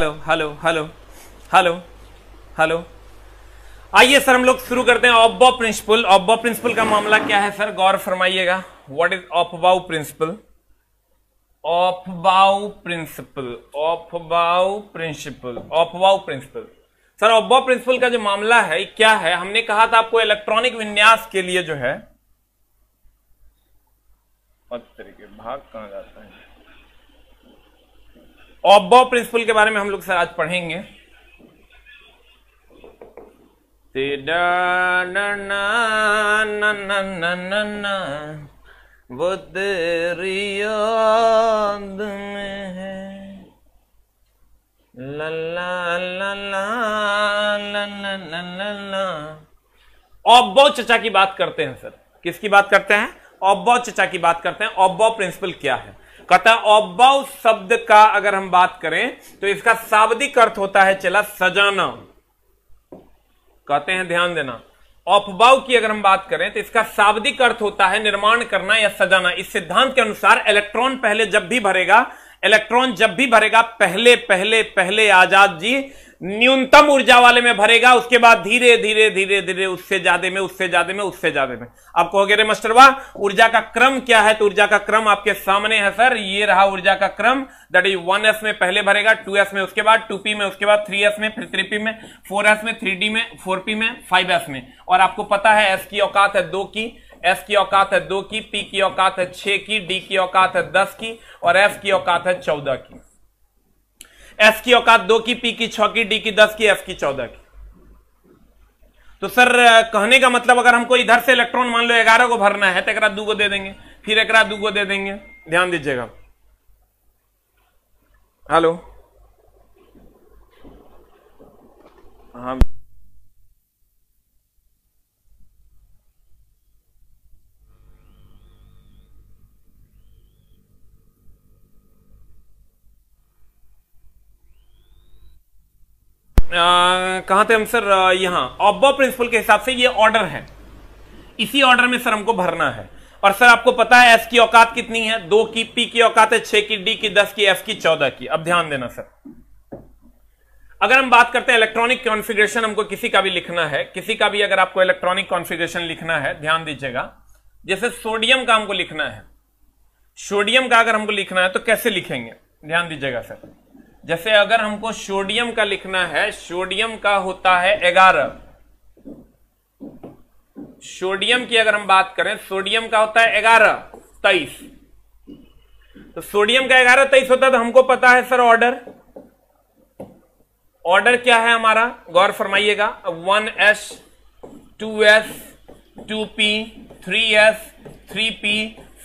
Hello hello hello hello hello आइए sir हम लोग शुरू करते हैं ऑब्बा प्रिंसिपल ऑब्बा प्रिंसिपल का मामला क्या है सर गौर फरमाइएगा what is bau principle aufbau principle aufbau principle aufbau principle sir aufbau principle का जो मामला है क्या है हमने कहा था आपको इलेक्ट्रॉनिक विन्यास के लिए जो है तरीके भाग कहा जाता है ऑब प्रिंसिपल के बारे में हम लोग सर आज पढ़ेंगे वो तेरी याद में है ला लल्ला लल्ला चचा की बात करते हैं सर किसकी बात करते हैं ओब्बो चचा की बात करते हैं ओब्बो प्रिंसिपल क्या है कथा औबाउ शब्द का अगर हम बात करें तो इसका शाब्दिक अर्थ होता है चला सजाना कहते हैं ध्यान देना औपबाव की अगर हम बात करें तो इसका शाब्दिक अर्थ होता है निर्माण करना या सजाना इस सिद्धांत के अनुसार इलेक्ट्रॉन पहले जब भी भरेगा इलेक्ट्रॉन जब भी भरेगा पहले पहले पहले आजाद जी न्यूनतम ऊर्जा वाले में भरेगा उसके बाद धीरे धीरे धीरे धीरे उससे ज्यादा में उससे ज्यादा में उससे ज्यादा में आप कहोगे रे वाह ऊर्जा का क्रम क्या है तो ऊर्जा का क्रम आपके सामने है सर ये रहा ऊर्जा का क्रम दट इज वन एस में पहले भरेगा टू एस में उसके बाद टू पी में उसके बाद थ्री एस में फिर थ्री पी में फोर एस में थ्री डी में फोर पी में फाइव एस में और आपको पता है एस की औकात है दो की एस की औकात है दो की पी की औकात है छह की डी की औकात है दस की और एफ की औकात है चौदह की एस की औकात दो की पी की छ की डी की दस की एफ की चौदह की तो सर कहने का मतलब अगर हमको इधर से इलेक्ट्रॉन मान लो ग्यारह को भरना है तो एक को दे देंगे फिर एक को दे देंगे ध्यान दीजिएगा हेलो हाँ कहा थे हम सर यहां ऑब्बा प्रिंसिपल के हिसाब से ये ऑर्डर है इसी ऑर्डर में सर हमको भरना है और सर आपको पता है एस की औकात कितनी है दो की पी की औकात है छह की डी की दस की एफ की चौदह की अब ध्यान देना सर अगर हम बात करते हैं इलेक्ट्रॉनिक कॉन्फ़िगरेशन हमको किसी का भी लिखना है किसी का भी अगर आपको इलेक्ट्रॉनिक कॉन्फ़िगरेशन लिखना है ध्यान दीजिएगा जैसे सोडियम का हमको लिखना है सोडियम का अगर हमको लिखना है तो कैसे लिखेंगे ध्यान दीजिएगा सर जैसे अगर हमको सोडियम का लिखना है सोडियम का होता है ग्यारह सोडियम की अगर हम बात करें सोडियम का होता है ग्यारह तेईस तो सोडियम का ग्यारह तेईस होता है तो हमको पता है सर ऑर्डर ऑर्डर क्या है हमारा गौर फरमाइएगा one S two S two P three S three P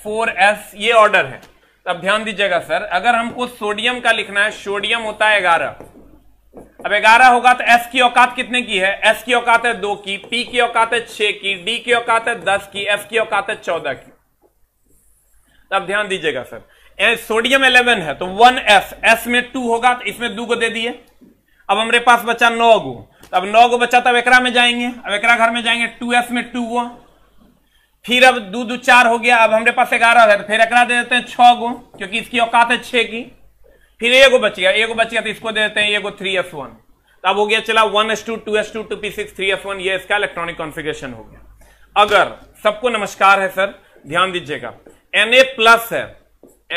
four S ये ऑर्डर है अब ध्यान दीजिएगा सर अगर हमको सोडियम का लिखना है सोडियम होता है ग्यारह अब ग्यारह होगा तो एस की औकात कितने की है एस की औकात है दो की पी की औकात है छह की डी की औकात है दस की एफ की औकात है चौदह की अब ध्यान दीजिएगा सर सोडियम इलेवन है तो वन एस एस में टू होगा तो इसमें दो को दे दिए अब हमारे पास बचा नौ गो तो अब नौ गो बचा तब तो एकरा में जाएंगे अब एकरा घर में जाएंगे टू एस में टू हुआ फिर अब दो दो चार हो गया अब हमारे पास ग्यारह है तो फिर एक दे देते हैं छह गो क्योंकि इसकी औकात है छह की फिर गो बच गया एगो बच गया तो इसको दे देते हैं गो थ्री एस वन अब हो गया चला one S two two S two two P six three S one ये इसका इलेक्ट्रॉनिक कॉन्फ़िगरेशन हो गया अगर सबको नमस्कार है सर ध्यान दीजिएगा एन ए प्लस है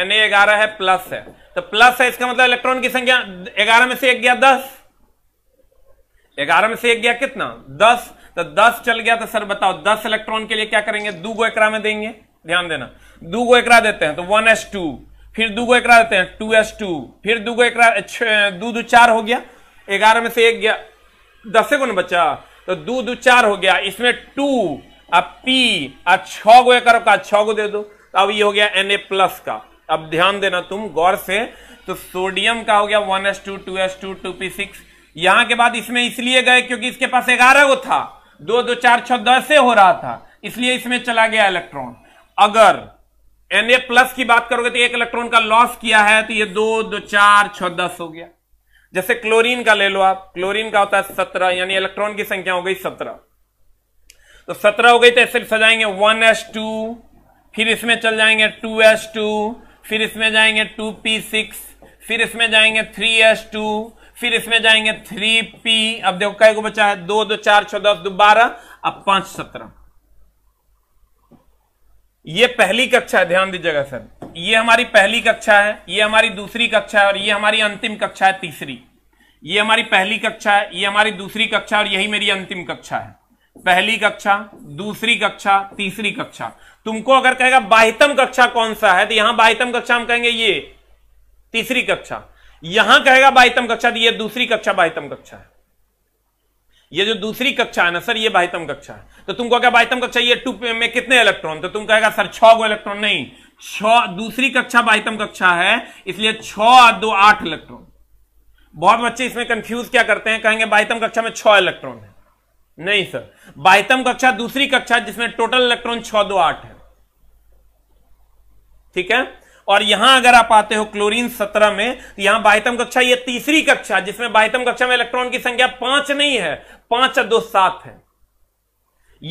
एन ए ग्यारह है प्लस है तो प्लस है इसका मतलब इलेक्ट्रॉन की संख्या ग्यारह में से एक गया दस ग्यारह में से एक गया कितना दस तो दस चल गया तो सर बताओ दस इलेक्ट्रॉन के लिए क्या करेंगे दू गो एकरा में देंगे ध्यान देना दू गो एकरा देते हैं तो वन एस टू फिर दू गो एकरा देते हैं टू एस टू फिर दू गो एकरा दू दू चार हो गया ग्यारह में से एक गया दस गुण बचा तो दू दू चार हो गया इसमें टू अब पी अब छ गो एक छ गो दे दो तो अब ये हो गया एन ए प्लस का अब ध्यान देना तुम गौर से तो सोडियम का हो गया one S two two S two two P six यहां के बाद इसमें इसलिए गए क्योंकि इसके पास ग्यारह गो था दो दो चार छ दस से हो रहा था इसलिए इसमें चला गया इलेक्ट्रॉन अगर एन ए प्लस की बात करोगे तो एक इलेक्ट्रॉन का लॉस किया है तो ये दो दो चार छ दस हो गया जैसे क्लोरीन का ले लो आप क्लोरीन का होता है सत्रह यानी इलेक्ट्रॉन की संख्या हो गई सत्रह तो सत्रह हो गई तो ऐसे सजाएंगे वन एस टू फिर इसमें चल जाएंगे टू एस टू फिर इसमें जाएंगे टू पी सिक्स फिर इसमें जाएंगे थ्री एस टू फिर इसमें जाएंगे थ्री पी अब देखो कई को बचा है दो दो चार छह दस दो बारह अब पांच सत्रह ये पहली कक्षा है ध्यान दीजिएगा सर ये हमारी पहली कक्षा है ये हमारी दूसरी कक्षा है और ये हमारी अंतिम कक्षा है तीसरी ये हमारी पहली कक्षा है ये हमारी दूसरी कक्षा और यही मेरी अंतिम कक्षा है पहली कक्षा दूसरी कक्षा तीसरी कक्षा तुमको अगर कहेगा बाहितम कक्षा कौन सा है तो यहां बाहितम कक्षा हम कहेंगे ये तीसरी कक्षा यहां कहेगा बाहितम कक्षा यह दूसरी कक्षा बाहितम कक्षा है ये जो दूसरी कक्षा है ना सर ये बाहितम कक्षा है तो तुमको क्या बाहितम कक्षा ये टू में कितने इलेक्ट्रॉन तो तुम कहेगा सर छो गो इलेक्ट्रॉन नहीं छ दूसरी कक्षा बाहितम कक्षा है इसलिए छह दो आठ इलेक्ट्रॉन बहुत बच्चे इसमें कंफ्यूज क्या करते हैं कहेंगे बाहितम कक्षा में छ इलेक्ट्रॉन है नहीं सर बाहितम कक्षा दूसरी कक्षा जिसमें टोटल इलेक्ट्रॉन छ दो आठ है ठीक है और यहां अगर आप आते हो क्लोरीन सत्रह में तो यहां बाहितम कक्षा ये तीसरी कक्षा जिसमें बाहितम कक्षा में इलेक्ट्रॉन की संख्या पांच नहीं है पांच दो सात है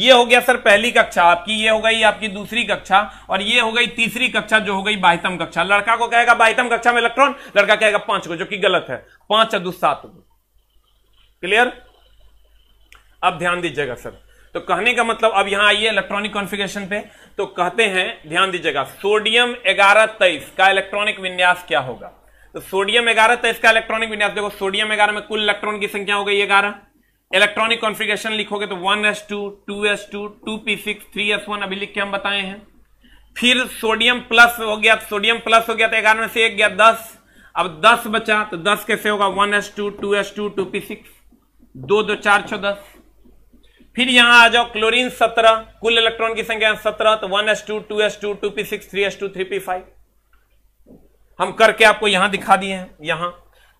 ये हो गया सर पहली कक्षा आपकी ये हो गई आपकी दूसरी कक्षा और ये हो गई तीसरी कक्षा जो हो गई बाहितम कक्षा लड़का को कहेगा बाहितम कक्षा में इलेक्ट्रॉन लड़का कहेगा पांच को जो कि गलत है पांच दो सात क्लियर अब ध्यान दीजिएगा सर तो कहने का मतलब अब यहां आइए इलेक्ट्रॉनिक कॉन्फ़िगरेशन पे तो कहते हैं ध्यान दीजिएगा सोडियम ग्यारह तेईस का इलेक्ट्रॉनिक विन्यास क्या होगा तो सोडियम ग्यारह तेईस का इलेक्ट्रॉनिक विन्यास देखो सोडियम ग्यारह में कुल इलेक्ट्रॉन की संख्या हो गई ग्यारह इलेक्ट्रॉनिक कॉन्फ़िगरेशन लिखोगे तो one S two two S two two P six three S one अभी लिख के हम बताए हैं फिर सोडियम प्लस हो गया सोडियम प्लस हो गया तो ग्यारह में से एक गया दस अब दस बचा तो दस कैसे होगा one S two two S two two P six दो दो चार छो दस फिर यहां आ जाओ क्लोरीन 17 कुल इलेक्ट्रॉन की संख्या 17 तो one S s two two two two P six three s two three p five हम करके आपको यहां दिखा दिए हैं यहां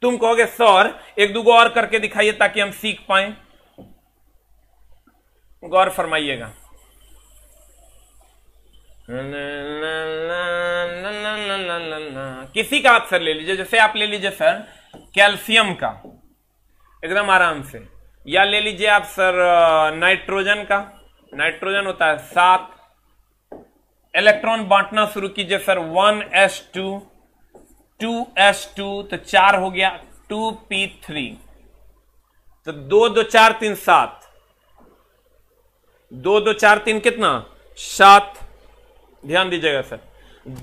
तुम कहोगे सर एक दो और करके दिखाइए ताकि हम सीख पाए गौर फरमाइएगा किसी का आंसर ले लीजिए जैसे आप ले लीजिए सर कैल्शियम का एकदम आराम से या ले लीजिए आप सर नाइट्रोजन का नाइट्रोजन होता है सात इलेक्ट्रॉन बांटना शुरू कीजिए sir one S two two S two तो चार हो गया टू पी थ्री तो दो दो चार तीन सात दो दो चार तीन कितना सात ध्यान दीजिएगा सर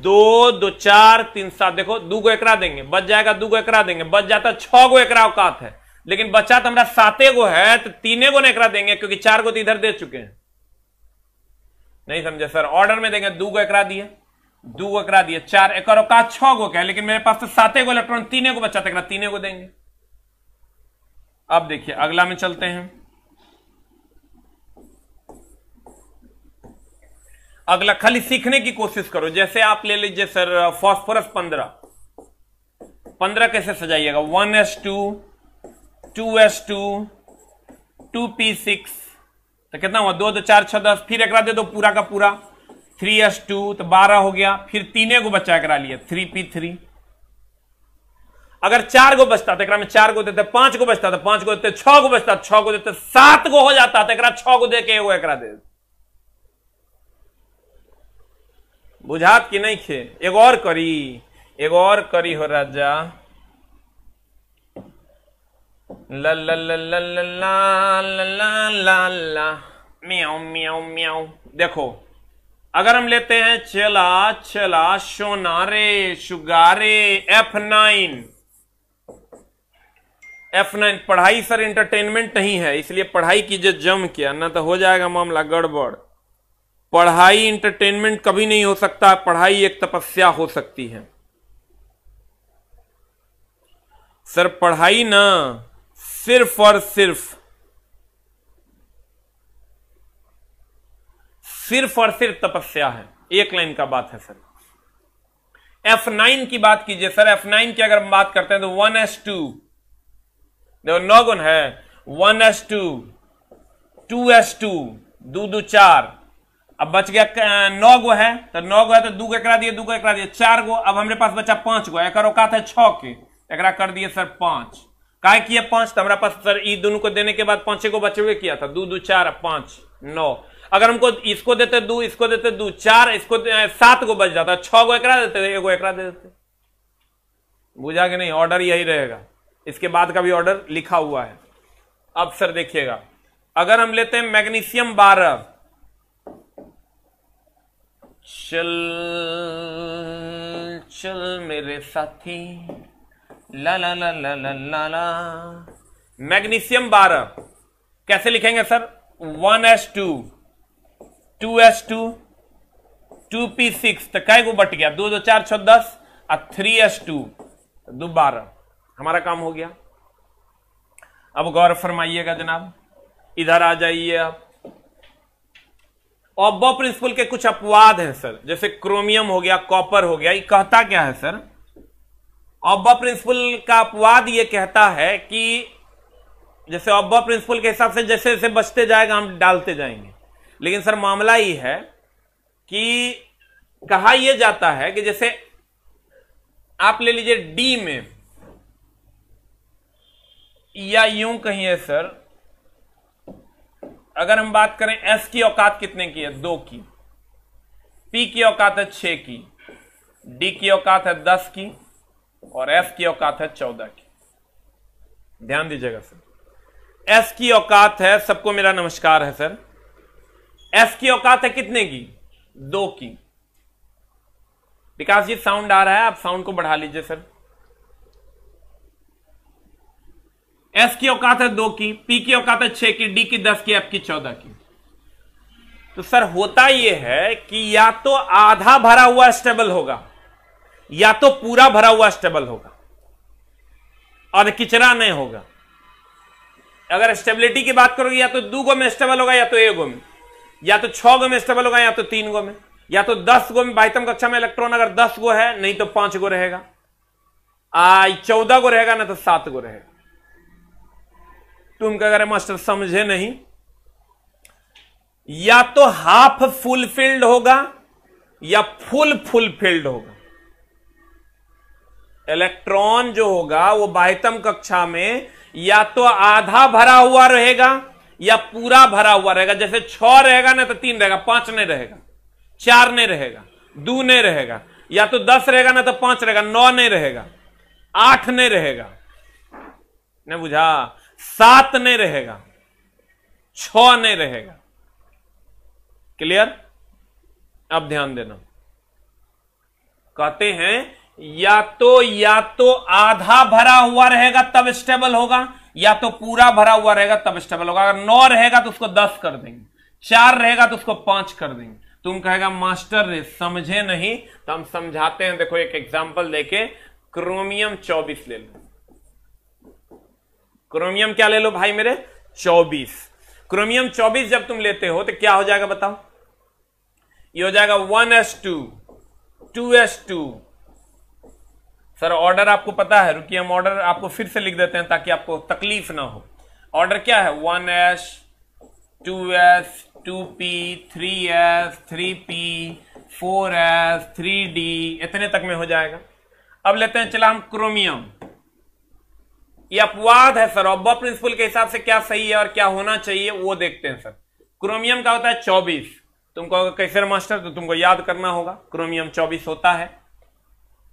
दो दो चार तीन सात देखो दो गो एकरा देंगे बच जाएगा दो गो एकरा देंगे बच जाता छह गो एकरा औकात है लेकिन बच्चा तो हमारा साते गो है तो तीने गो एकरा देंगे क्योंकि चार गो तो इधर दे चुके हैं नहीं समझे सर ऑर्डर में देंगे दू गो एक दिए दू गो एक दिए चार एक औकात छ गो का लेकिन मेरे पास तो साते गो इलेक्ट्रॉन तीने गो बच्चा तक तो तीने गो देंगे अब देखिए अगला में चलते हैं अगला खाली सीखने की कोशिश करो जैसे आप ले लीजिए सर फॉस्फोरस पंद्रह पंद्रह कैसे सजाइएगा one S two two S two two P six तो कितना हुआ दो दो तो चार छह दस फिर एक दे दो पूरा का पूरा थ्री एस टू तो बारह हो गया फिर तीने को बच्चा करा लिया थ्री पी थ्री अगर चार गो बचता तो में चार गो देते पांच गो बचता तो पांच गो देते छह को बचता छह को देते सात गो हो जाता तो एक को दे के वो एक दे बुझात कि नहीं खे एक और करी एक और करी हो राजा La la la la la la la la la म्याओ म्याओ म्याओ देखो अगर हम लेते हैं चला चला सोनारे शुगारे एफ नाइन एफ नाइन पढ़ाई सर इंटरटेनमेंट नहीं है इसलिए पढ़ाई कीजिए जम किया ना तो हो जाएगा मामला गड़बड़ पढ़ाई इंटरटेनमेंट कभी नहीं हो सकता पढ़ाई एक तपस्या हो सकती है सर पढ़ाई ना सिर्फ और सिर्फ सिर्फ और सिर्फ तपस्या है एक लाइन का बात है सर F9 की बात कीजिए सर F9 की अगर हम बात करते हैं तो 1s2 एस टू देखो नौ गुण है 1s2 2s2 दो दो चार अब बच गया नौ गो है तो नौ गो है तो दू गो करा दिए दू गो करा दिए चार गो अब हमारे पास बचा पांच गो एक करो है छ के एक कर दिए सर पांच काय किया पांच तो हमारा पास तो सर ई दोनों को देने के बाद पांचे को बचे हुए किया था दो दो चार पांच नौ अगर हमको इसको देते दो इसको देते दो चार इसको सात को बच जाता छह को एक देते एगो एक दे देते बुझा के नहीं ऑर्डर यही रहेगा इसके बाद का भी ऑर्डर लिखा हुआ है अब सर देखिएगा अगर हम लेते हैं मैग्नीशियम बारह चल चल मेरे साथी ला ला ला ला ला ला ला मैग्नीशियम बारह कैसे लिखेंगे sir one S two two S two two P six तो कै को बट गया दो दो चार छो दस और थ्री एस टू तो दो बारह हमारा काम हो गया अब गौर फरमाइएगा जनाब इधर आ जाइए आप ऑब्बो प्रिंसिपल के कुछ अपवाद हैं सर जैसे क्रोमियम हो गया कॉपर हो गया ये कहता क्या है सर ऑब्बा प्रिंसिपल का अपवाद ये कहता है कि जैसे ऑब्बा प्रिंसिपल के हिसाब से जैसे जैसे बचते जाएगा हम डालते जाएंगे लेकिन सर मामला ये है कि कहा यह जाता है कि जैसे आप ले लीजिए डी में या यूं कहिए सर अगर हम बात करें एस की औकात कितने की है दो की पी की औकात है छ की डी की औकात है दस की और एफ की औकात है चौदह की ध्यान दीजिएगा सर एफ की औकात है सबको मेरा नमस्कार है सर एफ की औकात है कितने की दो की विकास जी साउंड आ रहा है आप साउंड को बढ़ा लीजिए सर एस की औकात है दो की पी की औकात है छह की डी की दस की एफ की चौदह की तो सर होता यह है कि या तो आधा भरा हुआ स्टेबल होगा या तो पूरा भरा हुआ स्टेबल होगा और किचरा नहीं होगा अगर स्टेबिलिटी की बात करोगे या तो दो गो में स्टेबल होगा या तो एक गो में या तो छह गो में स्टेबल होगा या तो तीन गो में या तो दस गो में बाहितम कक्षा में इलेक्ट्रॉन अगर दस गो है नहीं तो पांच गो रहेगा चौदह गो रहेगा ना तो सात गो रहेगा तुम क्या मास्टर समझे नहीं या तो हाफ फुलफिल्ड होगा या फुल फुलफिल्ड होगा इलेक्ट्रॉन जो होगा वो बाह्यतम कक्षा में या तो आधा भरा हुआ रहेगा या पूरा भरा हुआ रहेगा जैसे छ रहेगा ना तो तीन रहेगा पांच नहीं रहेगा चार नहीं रहेगा दो नहीं रहेगा या तो दस रहेगा ना तो पांच रहेगा नौ नहीं रहेगा आठ नहीं रहेगा नहीं बुझा सात नहीं रहेगा छ नहीं रहेगा क्लियर अब ध्यान देना कहते हैं या तो या तो आधा भरा हुआ रहेगा तब स्टेबल होगा या तो पूरा भरा हुआ रहेगा तब स्टेबल होगा अगर नौ रहेगा तो उसको दस कर देंगे चार रहेगा तो उसको पांच कर देंगे तुम कहेगा मास्टर समझे नहीं तो हम समझाते हैं देखो एक एग्जाम्पल देके क्रोमियम चौबीस ले लो क्रोमियम क्या ले लो भाई मेरे चौबीस क्रोमियम चौबीस जब तुम लेते हो तो क्या हो जाएगा बताओ ये हो जाएगा one S two two S two sir order आपको पता है रुकिए हम ऑर्डर आपको फिर से लिख देते हैं ताकि आपको तकलीफ ना हो ऑर्डर क्या है one S two S two P three S three P four s three d इतने तक में हो जाएगा अब लेते हैं चला हम क्रोमियम ये अपवाद है सर ऑब्बा प्रिंसिपल के हिसाब से क्या सही है और क्या होना चाहिए वो देखते हैं सर क्रोमियम का होता है चौबीस तुमको कैसे मास्टर तो तुमको याद करना होगा क्रोमियम चौबीस होता है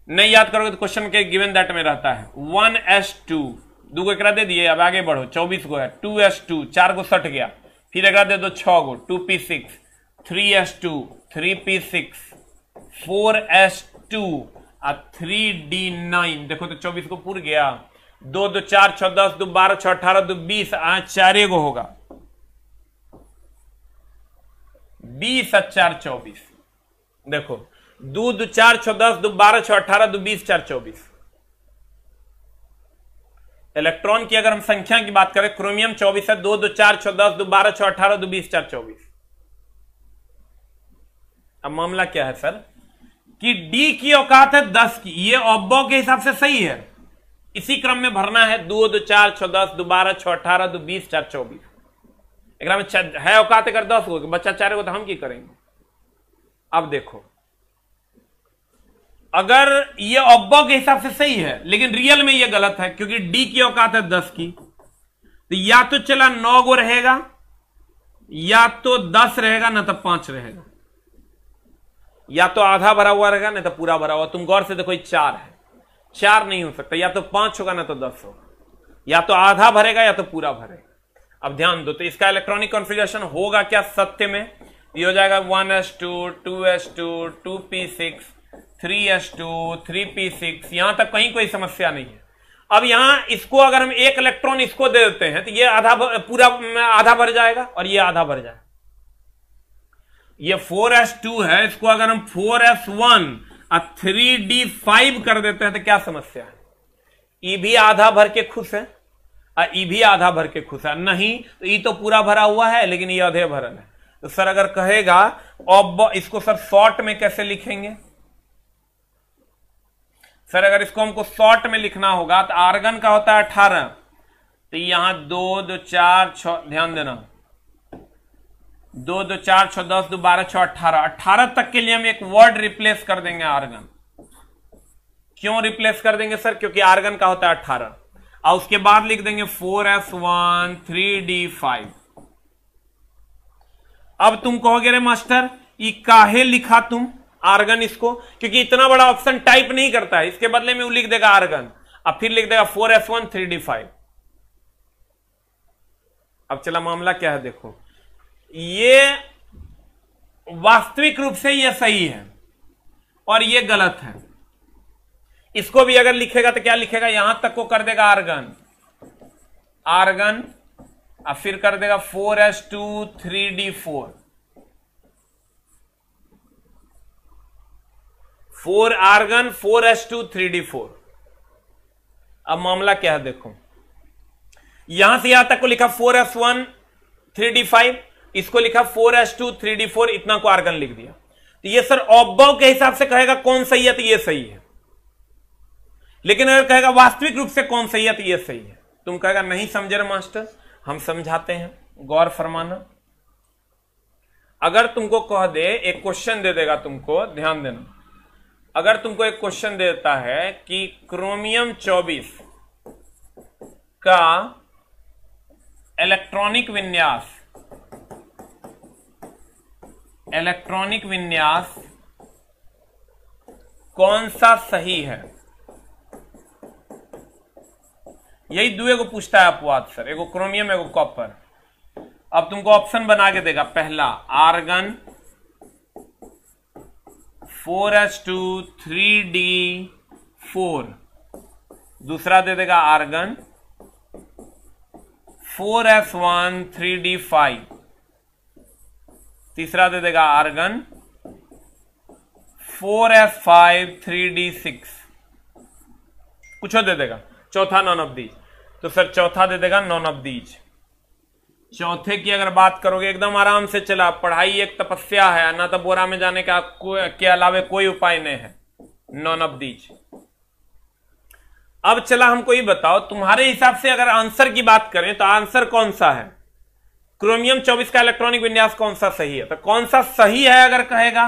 नहीं याद करोगे तो क्वेश्चन के गिवन दैट में रहता है वन एस टू दू को एक दे दिए अब आगे बढ़ो चौबीस को है टू एस टू चार को सट गया फिर एक दे दो छ को two P six three s two three p six four s two और थ्री डी नाइन देखो तो चौबीस को पूर गया दो दो चार छ दस दो बारह छ अठारह दो बीस आ चार गो होगा बीस चार चौबीस देखो दो दो चार छो दस दो बारह छो अठारह दो बीस चार चौबीस इलेक्ट्रॉन की अगर हम संख्या की बात करें क्रोमियम चौबीस है दो दो चार छो दस दो बारह छो अठारह दो बीस चार चौबीस अब मामला क्या है सर कि डी की औकात है दस की ये ओब्बो के हिसाब से सही है इसी क्रम में भरना है दो दो चार छो दस दो बारह छो अठारह दो बीस चार चौबीस एक है औकात अगर दस हो बच्चा चार हो तो हम की करेंगे अब देखो अगर ये अब्बा के हिसाब से सही है लेकिन रियल में ये गलत है क्योंकि डी की औकात है दस की तो या तो चला नौ गो रहेगा या तो दस रहेगा ना तो पांच रहेगा या तो आधा भरा हुआ रहेगा ना तो पूरा भरा हुआ तुम गौर से देखो ये चार है चार नहीं हो सकता या तो पांच होगा ना तो दस होगा या तो आधा भरेगा या तो पूरा भरेगा अब ध्यान दो तो इसका इलेक्ट्रॉनिक कॉन्फ़िगरेशन होगा क्या सत्य में ये हो जाएगा one S two two S two two P six three s two three p six यहां तक कहीं कोई समस्या नहीं है अब यहां इसको अगर हम एक इलेक्ट्रॉन इसको दे देते हैं तो ये आधा पूरा आधा भर जाएगा और ये आधा भर जाए ये फोर एस टू है इसको अगर हम फोर एस वन और फाइव कर देते हैं तो क्या समस्या है ई भी आधा भर के खुश है और ई भी आधा भर के खुश है नहीं तो ई तो पूरा भरा हुआ है लेकिन ये आधे भरल है तो सर अगर कहेगा अब इसको सर शॉर्ट में कैसे लिखेंगे सर अगर इसको हमको शॉर्ट में लिखना होगा तो आर्गन का होता है अठारह तो यहां दो दो चार छ ध्यान देना दो दो चार छ दस दो बारह छ अठारह अठारह तक के लिए हम एक वर्ड रिप्लेस कर देंगे आर्गन क्यों रिप्लेस कर देंगे सर क्योंकि आर्गन का होता है अठारह और उसके बाद लिख देंगे four s one three d five अब तुम कहोगे रे मास्टर ये काहे लिखा तुम आर्गन इसको क्योंकि इतना बड़ा ऑप्शन टाइप नहीं करता है इसके बदले में वो लिख देगा आर्गन अब फिर लिख देगा four s one three d five अब चला मामला क्या है देखो ये वास्तविक रूप से ये सही है और ये गलत है इसको भी अगर लिखेगा तो क्या लिखेगा यहां तक को कर देगा आर्गन आर्गन अब फिर कर देगा four s two three d four four argon four s two three d four अब मामला क्या है देखो यहां से यहां तक को लिखा four s one three d five इसको लिखा four s two three d four इतना को आर्गन लिख दिया तो ये सर ऑब्बव के हिसाब से कहेगा कौन सही है तो ये सही है लेकिन अगर कहेगा वास्तविक रूप से कौन सही है तो ये सही है तुम कहेगा नहीं समझ रहे मास्टर हम समझाते हैं गौर फरमाना अगर तुमको कह दे एक क्वेश्चन दे देगा तुमको ध्यान देना अगर तुमको एक क्वेश्चन देता है कि क्रोमियम 24 का इलेक्ट्रॉनिक विन्यास इलेक्ट्रॉनिक विन्यास कौन सा सही है यही दुए को पूछता है अपवाद सर एगो क्रोमियम एगो कॉपर अब तुमको ऑप्शन बना के देगा पहला argon four s two three d four दूसरा दे देगा argon four s one three d five तीसरा दे देगा argon four s five three d six कुछ दे देगा चौथा नॉन ऑफ दीज तो सर चौथा दे देगा नॉन ऑफ दीज चौथे की अगर बात करोगे एकदम आराम से चला पढ़ाई एक तपस्या है तो बोरा में जाने का के अलावे कोई उपाय नहीं है नॉन ऑफ दीज अब चला हमको ये बताओ तुम्हारे हिसाब से अगर आंसर की बात करें तो आंसर कौन सा है क्रोमियम 24 का इलेक्ट्रॉनिक विन्यास कौन सा सही है तो कौन सा सही है अगर कहेगा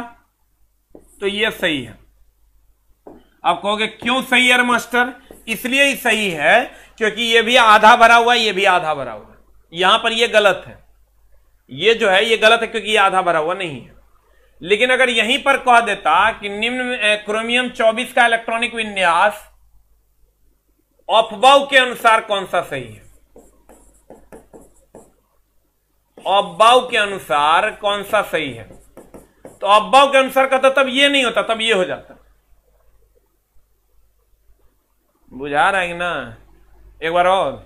तो ये सही है आप कहोगे क्यों सही है मास्टर इसलिए ही सही है क्योंकि ये भी आधा भरा हुआ है ये भी आधा भरा हुआ यहां पर यह गलत है ये जो है ये गलत है क्योंकि ये आधा भरा हुआ नहीं है लेकिन अगर यहीं पर कह देता कि निम्न क्रोमियम 24 का इलेक्ट्रॉनिक विन्यास ऑफबाउ के अनुसार कौन सा सही है अब्बाउ के अनुसार कौन सा सही है तो अब्बाउ के अनुसार कहता तब ये नहीं होता तब ये हो जाता बुझा रहे ना एक बार और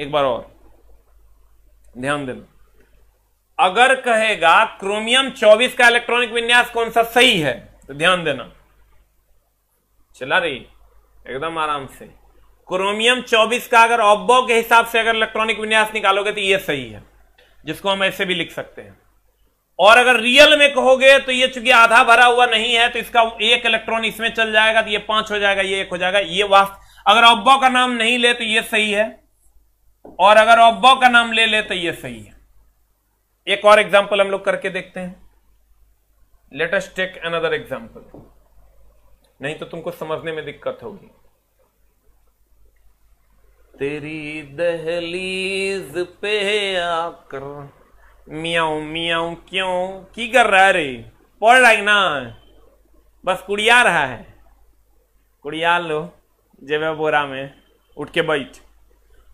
एक बार और ध्यान देना अगर कहेगा क्रोमियम 24 का इलेक्ट्रॉनिक विन्यास कौन सा सही है तो ध्यान देना चला रही एकदम आराम से क्रोमियम 24 का अगर ऑब्बो के हिसाब से अगर इलेक्ट्रॉनिक विन्यास निकालोगे तो ये सही है जिसको हम ऐसे भी लिख सकते हैं और अगर रियल में कहोगे तो ये चूंकि आधा भरा हुआ नहीं है तो इसका एक इलेक्ट्रॉन इसमें चल जाएगा तो ये पांच हो जाएगा ये एक हो जाएगा ये वास्तव अगर ऑब्बो का नाम नहीं ले तो ये सही है और अगर अब्बा का नाम ले ले तो ये सही है एक और एग्जाम्पल हम लोग करके देखते हैं लेटेस्ट टेक अनदर एग्जाम्पल नहीं तो तुमको समझने में दिक्कत होगी तेरी दहलीज पे आकर मियाऊ मियाऊ क्यों की कर रहा है रे पढ़ रहा है ना बस कुड़िया रहा है कुड़िया लो जेबे बोरा में उठ के बैठ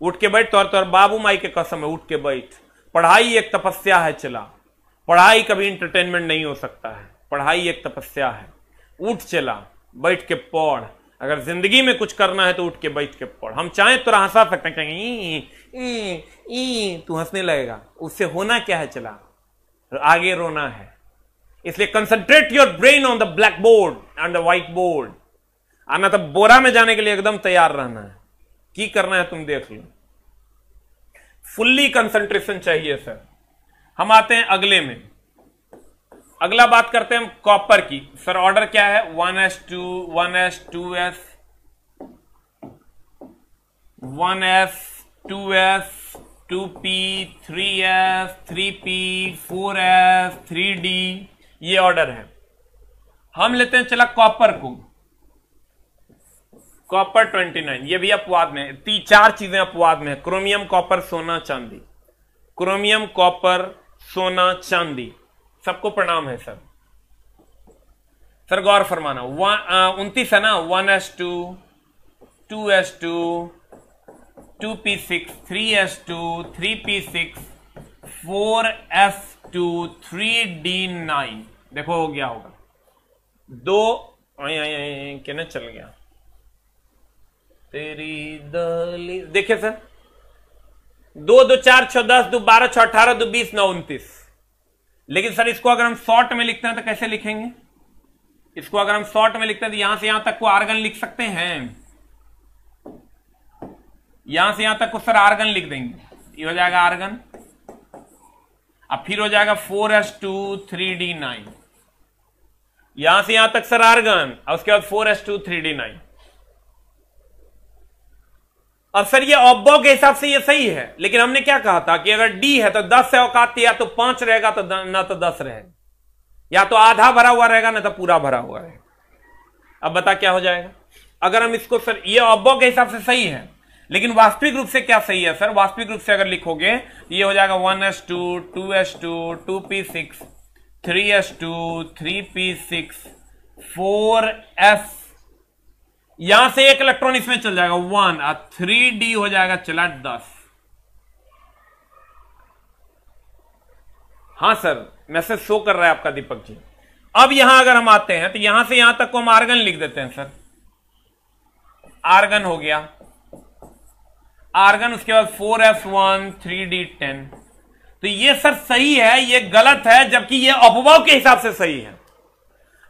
उठ के बैठ तो और बाबू माई के कसम है उठ के बैठ पढ़ाई एक तपस्या है चला पढ़ाई कभी इंटरटेनमेंट नहीं हो सकता है पढ़ाई एक तपस्या है उठ चला बैठ के पढ़ अगर जिंदगी में कुछ करना है तो उठ के बैठ के पढ़ हम चाहें तो हंसा सकते हैं ई तू हंसने लगेगा उससे होना क्या है चला आगे रोना है इसलिए concentrate your brain on the black board on the white board आना तो बोरा में जाने के लिए एकदम तैयार रहना है की करना है तुम देख लो फुल्ली कंसंट्रेशन चाहिए सर हम आते हैं अगले में अगला बात करते हैं हम कॉपर की सर ऑर्डर क्या है one S two one S two s one S two S two P three S three P four s three d ये ऑर्डर है हम लेते हैं चला कॉपर को कॉपर 29 ये भी अपवाद में तीन चार चीजें अपवाद में है क्रोमियम कॉपर सोना चांदी क्रोमियम कॉपर सोना चांदी सबको प्रणाम है सर सर गौर फरमाना उनतीस है ना one S two two S two two P six three s two three p six four s two three d nine देखो हो गया होगा दो आई आई आई क्या चल गया तेरी दली देखिए सर दो दो चार छह दस दो बारह छह अठारह दो बीस नौ उन्तीस लेकिन सर इसको अगर हम शॉर्ट में लिखते हैं तो कैसे लिखेंगे इसको अगर हम शॉर्ट में लिखते हैं तो यहां से यहां तक को आर्गन लिख सकते हैं यहां से यहां तक को सर आर्गन लिख देंगे ये हो जाएगा आर्गन अब फिर हो जाएगा four s two three d nine यहां से यहां तक सर आर्गन और उसके बाद four s two three d nine अब सर ये ऑब्बो के हिसाब से ये सही है लेकिन हमने क्या कहा था कि अगर डी है तो दस है औकात या तो पांच रहेगा तो ना तो दस रहेगा या तो आधा भरा हुआ रहेगा ना तो पूरा भरा हुआ रहेगा अब बता क्या हो जाएगा अगर हम इसको सर ये ऑब्बो के हिसाब से सही है लेकिन वास्तविक रूप से क्या सही है सर वास्तविक रूप से अगर लिखोगे ये हो जाएगा one S two two S two two P six three s two three p six four s यहां से एक इलेक्ट्रॉन इसमें चल जाएगा वन और थ्री डी हो जाएगा चला दस हां सर मैसेज शो कर रहा है आपका दीपक जी अब यहां अगर हम आते हैं तो यहां से यहां तक को हम आर्गन लिख देते हैं सर आर्गन हो गया आर्गन उसके बाद four f one three d ten तो ये सर सही है ये गलत है जबकि ये अपवाव के हिसाब से सही है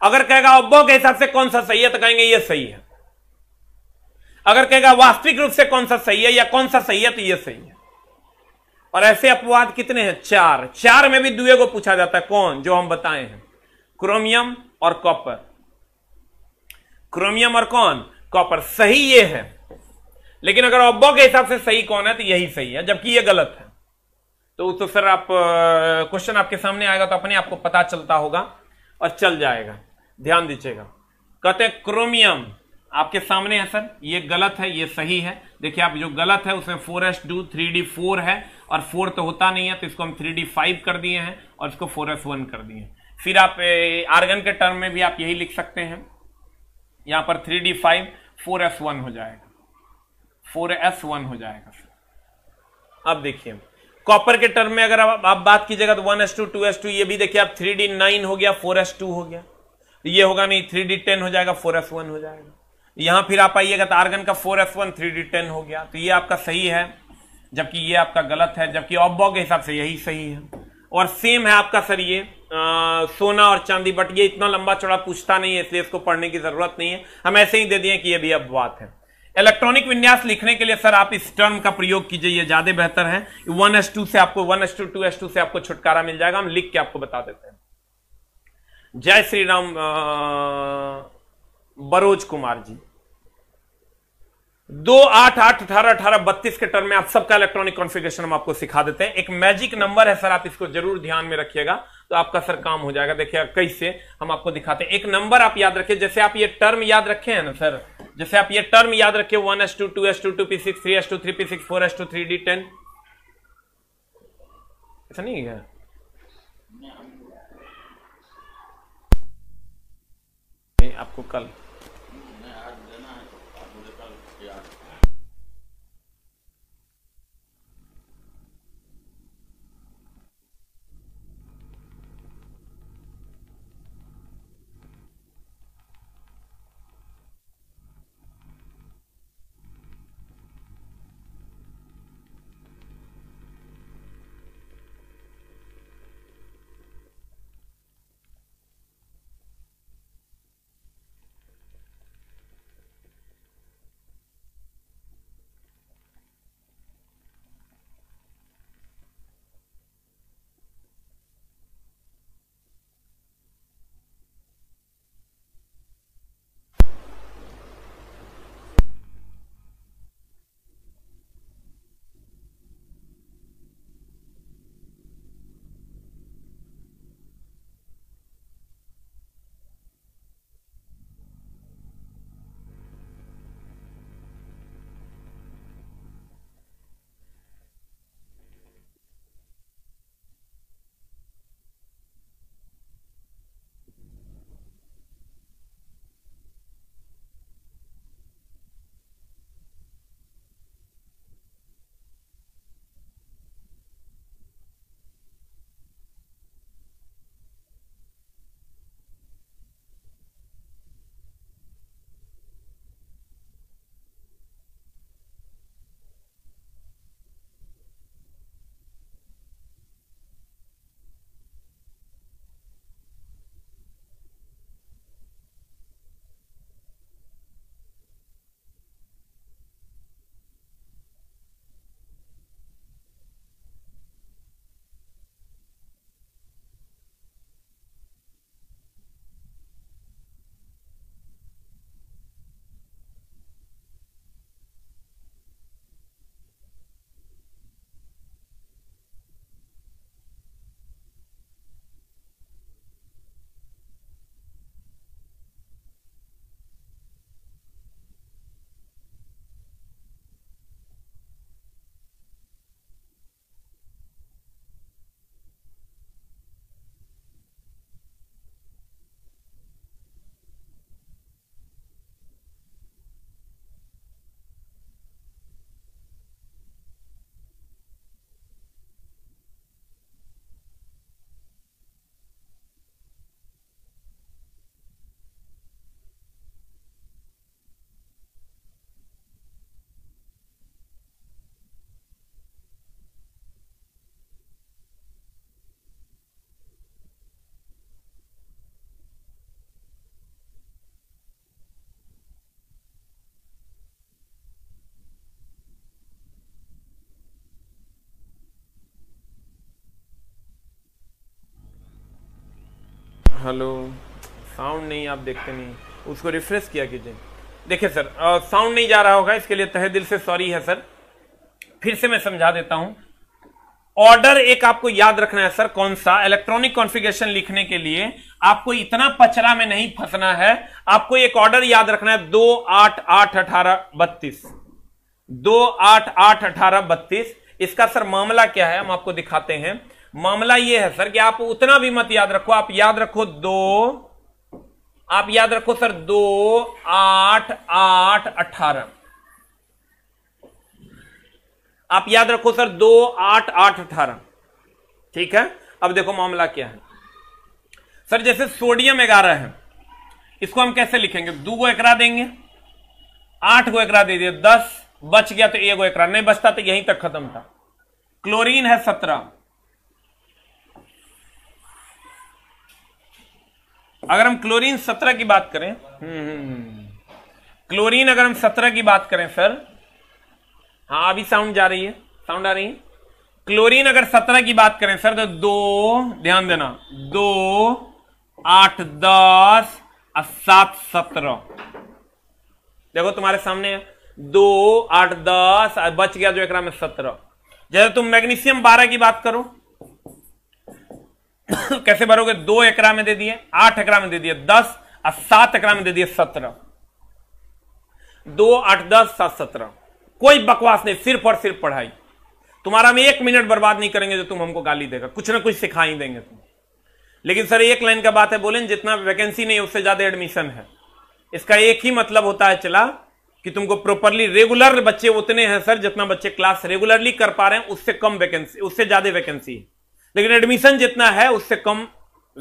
अगर कहेगा अपवाव के हिसाब से कौन सा सही है तो कहेंगे ये सही है अगर कहेगा वास्तविक रूप से कौन सा सही है या कौन सा सही है तो ये सही है और ऐसे अपवाद कितने हैं चार चार में भी दुए को पूछा जाता है कौन जो हम बताए हैं क्रोमियम और कॉपर क्रोमियम और कौन कॉपर सही ये है लेकिन अगर अब्बो के हिसाब से सही कौन है तो यही सही है जबकि ये गलत है तो तो सर आप क्वेश्चन आपके सामने आएगा तो अपने आपको पता चलता होगा और चल जाएगा ध्यान दीजिएगा कहते हैं क्रोमियम आपके सामने है सर ये गलत है ये सही है देखिए आप जो गलत है उसमें four s two three d four है और फोर तो होता नहीं है तो इसको हम थ्री डी फाइव कर दिए हैं और इसको फोर एस वन कर दिए फिर आप आर्गन के टर्म में भी आप यही लिख सकते हैं यहां पर three d five four s one हो जाएगा फोर एस वन हो जाएगा सर अब देखिए कॉपर के टर्म में अगर आप, आप बात कीजिएगा तो one S two two S two ये भी देखिए आप थ्री डी नाइन हो गया फोर एस टू हो गया ये होगा नहीं थ्री डी टेन हो जाएगा फोर एस वन हो जाएगा यहां फिर आप आइएगा तो आर्गन का four f one three d ten हो गया तो ये आपका सही है जबकि ये आपका गलत है जबकि ऑब्बॉ के हिसाब से यही सही है और सेम है आपका सर ये आ, सोना और चांदी बट ये इतना लंबा चौड़ा पूछता नहीं है इसलिए इसको पढ़ने की जरूरत नहीं है हम ऐसे ही दे दिए कि ये भी अब बात है इलेक्ट्रॉनिक विन्यास लिखने के लिए सर आप इस टर्म का प्रयोग कीजिए ये ज्यादा बेहतर है वन एस टू से आपको one S two two S two से आपको छुटकारा मिल जाएगा हम लिख के आपको बता देते हैं जय श्री राम आ... बरोज कुमार जी दो आठ आठ अठारह अठारह बत्तीस के टर्म में आप सबका इलेक्ट्रॉनिक कॉन्फ़िगरेशन हम आपको सिखा देते हैं एक मैजिक नंबर है सर आप इसको जरूर ध्यान में रखिएगा तो आपका सर काम हो जाएगा देखिए कैसे हम आपको दिखाते हैं एक नंबर आप याद रखिए जैसे आप ये टर्म याद रखे हैं ना सर जैसे आप ये टर्म याद रखिए one S two two S two two P six three s two three p six four s two three d ten ऐसा नहीं है आपको कल हेलो साउंड नहीं आप देखते नहीं उसको रिफ्रेश किया कीजिए देखिए सर साउंड नहीं जा रहा होगा इसके लिए तहे दिल से सॉरी है सर फिर से मैं समझा देता हूं ऑर्डर एक आपको याद रखना है सर कौन सा इलेक्ट्रॉनिक कॉन्फ़िगरेशन लिखने के लिए आपको इतना पचरा में नहीं फंसना है आपको एक ऑर्डर याद रखना है दो आठ आठ अठारह बत्तीस दो आठ आठ अठारह बत्तीस इसका सर मामला क्या है हम आपको दिखाते हैं मामला यह है सर कि आप उतना भी मत याद रखो आप याद रखो दो आप याद रखो सर दो आठ आठ अठारह आप याद रखो सर दो आठ आठ अठारह ठीक है अब देखो मामला क्या है सर जैसे सोडियम ग्यारह है इसको हम कैसे लिखेंगे दो गो एकरा देंगे आठ गो एकरा दे दिए दस बच गया तो एक गो एकरा नहीं बचता तो यहीं तक खत्म था क्लोरीन है सत्रह अगर हम क्लोरीन सत्रह की बात करें हम्म, हम्म। क्लोरीन अगर हम सत्रह की बात करें सर हाँ अभी साउंड जा रही है साउंड आ रही है क्लोरीन अगर सत्रह की बात करें सर तो दो ध्यान देना दो आठ दस और सात सत्रह देखो तुम्हारे सामने दो आठ दस बच गया जो एक में सत्रह जैसे तुम मैग्नीशियम बारह की बात करो कैसे भरोगे दो एकरा में दे दिए आठ एकरा में दे दिए दस और सात एकरा में दे दिए सत्रह दो आठ दस सात सत्रह कोई बकवास नहीं सिर्फ और सिर्फ पढ़ाई तुम्हारा हम एक मिनट बर्बाद नहीं करेंगे जो तुम हमको गाली देगा कुछ ना कुछ सिखा ही देंगे तुम लेकिन सर एक लाइन का बात है बोले जितना वैकेंसी नहीं उससे ज्यादा एडमिशन है इसका एक ही मतलब होता है चला कि तुमको प्रॉपरली रेगुलर बच्चे उतने हैं सर जितना बच्चे क्लास रेगुलरली कर पा रहे हैं उससे कम वैकेंसी उससे ज्यादा वैकेंसी है लेकिन एडमिशन जितना है उससे कम